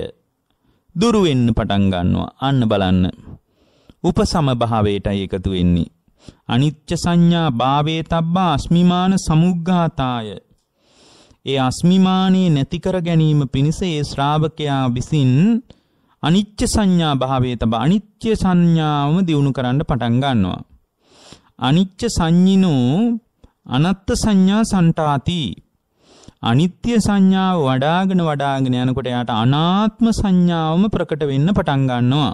දුරු වෙන්න පටන් ගන්නවා අන්න බලන්න උපසමභාවයටයි එකතු වෙන්නේ. අනිච්ච සංඥා භාවේ තබ්බා අස්මිමාන සමුග්ඝාතාය. ඒ අස්මිමානේ නැති කර ගැනීම පිණිස ඒ ශ්‍රාවකයා විසින් අනිච්ච සංඥා භාවයේ තබ අනිච්ච සංඥාවම දිනු කරන්න පටන් ගන්නවා. අනිච්ච සංඤිනෝ අනත්ත් සංඥා සන්ටාති. අනිත්‍ය සංඥාව වඩාගෙන වඩාගෙන යනකොට යාට අනාත්ම සංඥාවම ප්‍රකට වෙන්න පටන් ගන්නවා.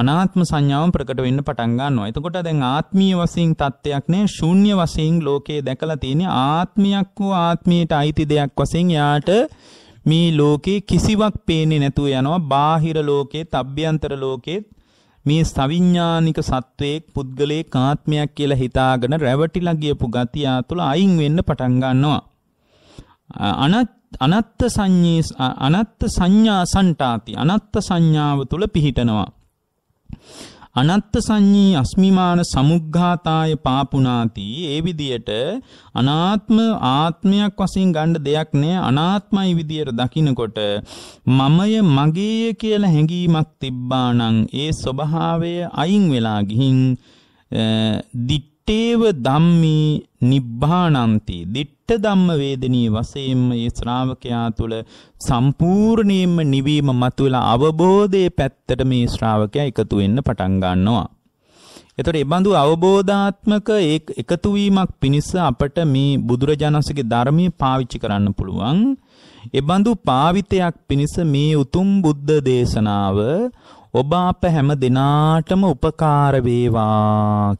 අනාත්ම සංඥාව ප්‍රකට වෙන්න පටන් ගන්නවා. එතකොට දැන් ආත්මීය වශයෙන් தත්වයක් නේ ශූන්‍ය වශයෙන් ලෝකේ දැකලා තියෙන ආත්මයක් හෝ ආත්මයට අයිති දෙයක් වශයෙන් යාට මේ ලෝකේ කිසිවක් පේන්නේ නැතුව යනවා. බාහිර ලෝකෙත් අභ්‍යන්තර ලෝකෙත් මේ සවිඥානික සත්වයෙක් පුද්ගලයේ කාත්මයක් කියලා හිතාගෙන රැවටිලා ගියපු ගතිය තුළ අයින් වෙන්න පටන් ගන්නවා. අනත් අනත්ත් සංඥා සංටාති අනත්ත් සංඥාව තුළ පිහිටනවා. අනත්ත සංඥී අස්මිමාන සමුග්ඝාතාය පාපුනාති ඒ විදියට අනාත්ම ආත්මයක් වශයෙන් ගන්න දෙයක් නෑ අනාත්මයි විදියට දකිනකොට මමය මගේය කියලා හැඟීමක් තිබ්බානම් ඒ ස්වභාවය අයින් වෙලා ගිහින් දිත් දිත්තේව ධම්මී නිබ්බානන්ති දිට්ඨ ධම්ම වේදනී වශයෙන්ම මේ ශ්‍රාවකයා තුල සම්පූර්ණයෙන්ම නිවීම මතුවලා අවබෝධයේ පැත්තට මේ ශ්‍රාවකයා එකතු වෙන්න පටන් ගන්නවා. එතකොට මේ බඳු අවබෝධාත්මක එකතු වීමක් පිණිස අපට මේ බුදුරජාණන්සේගේ ධර්මය පාවිච්චි කරන්න පුළුවන්. ඒ බඳු පාවිතයක් පිණිස මේ උතුම් බුද්ධ දේශනාව ඔබ අප හැම දිනාටම උපකාර වේවා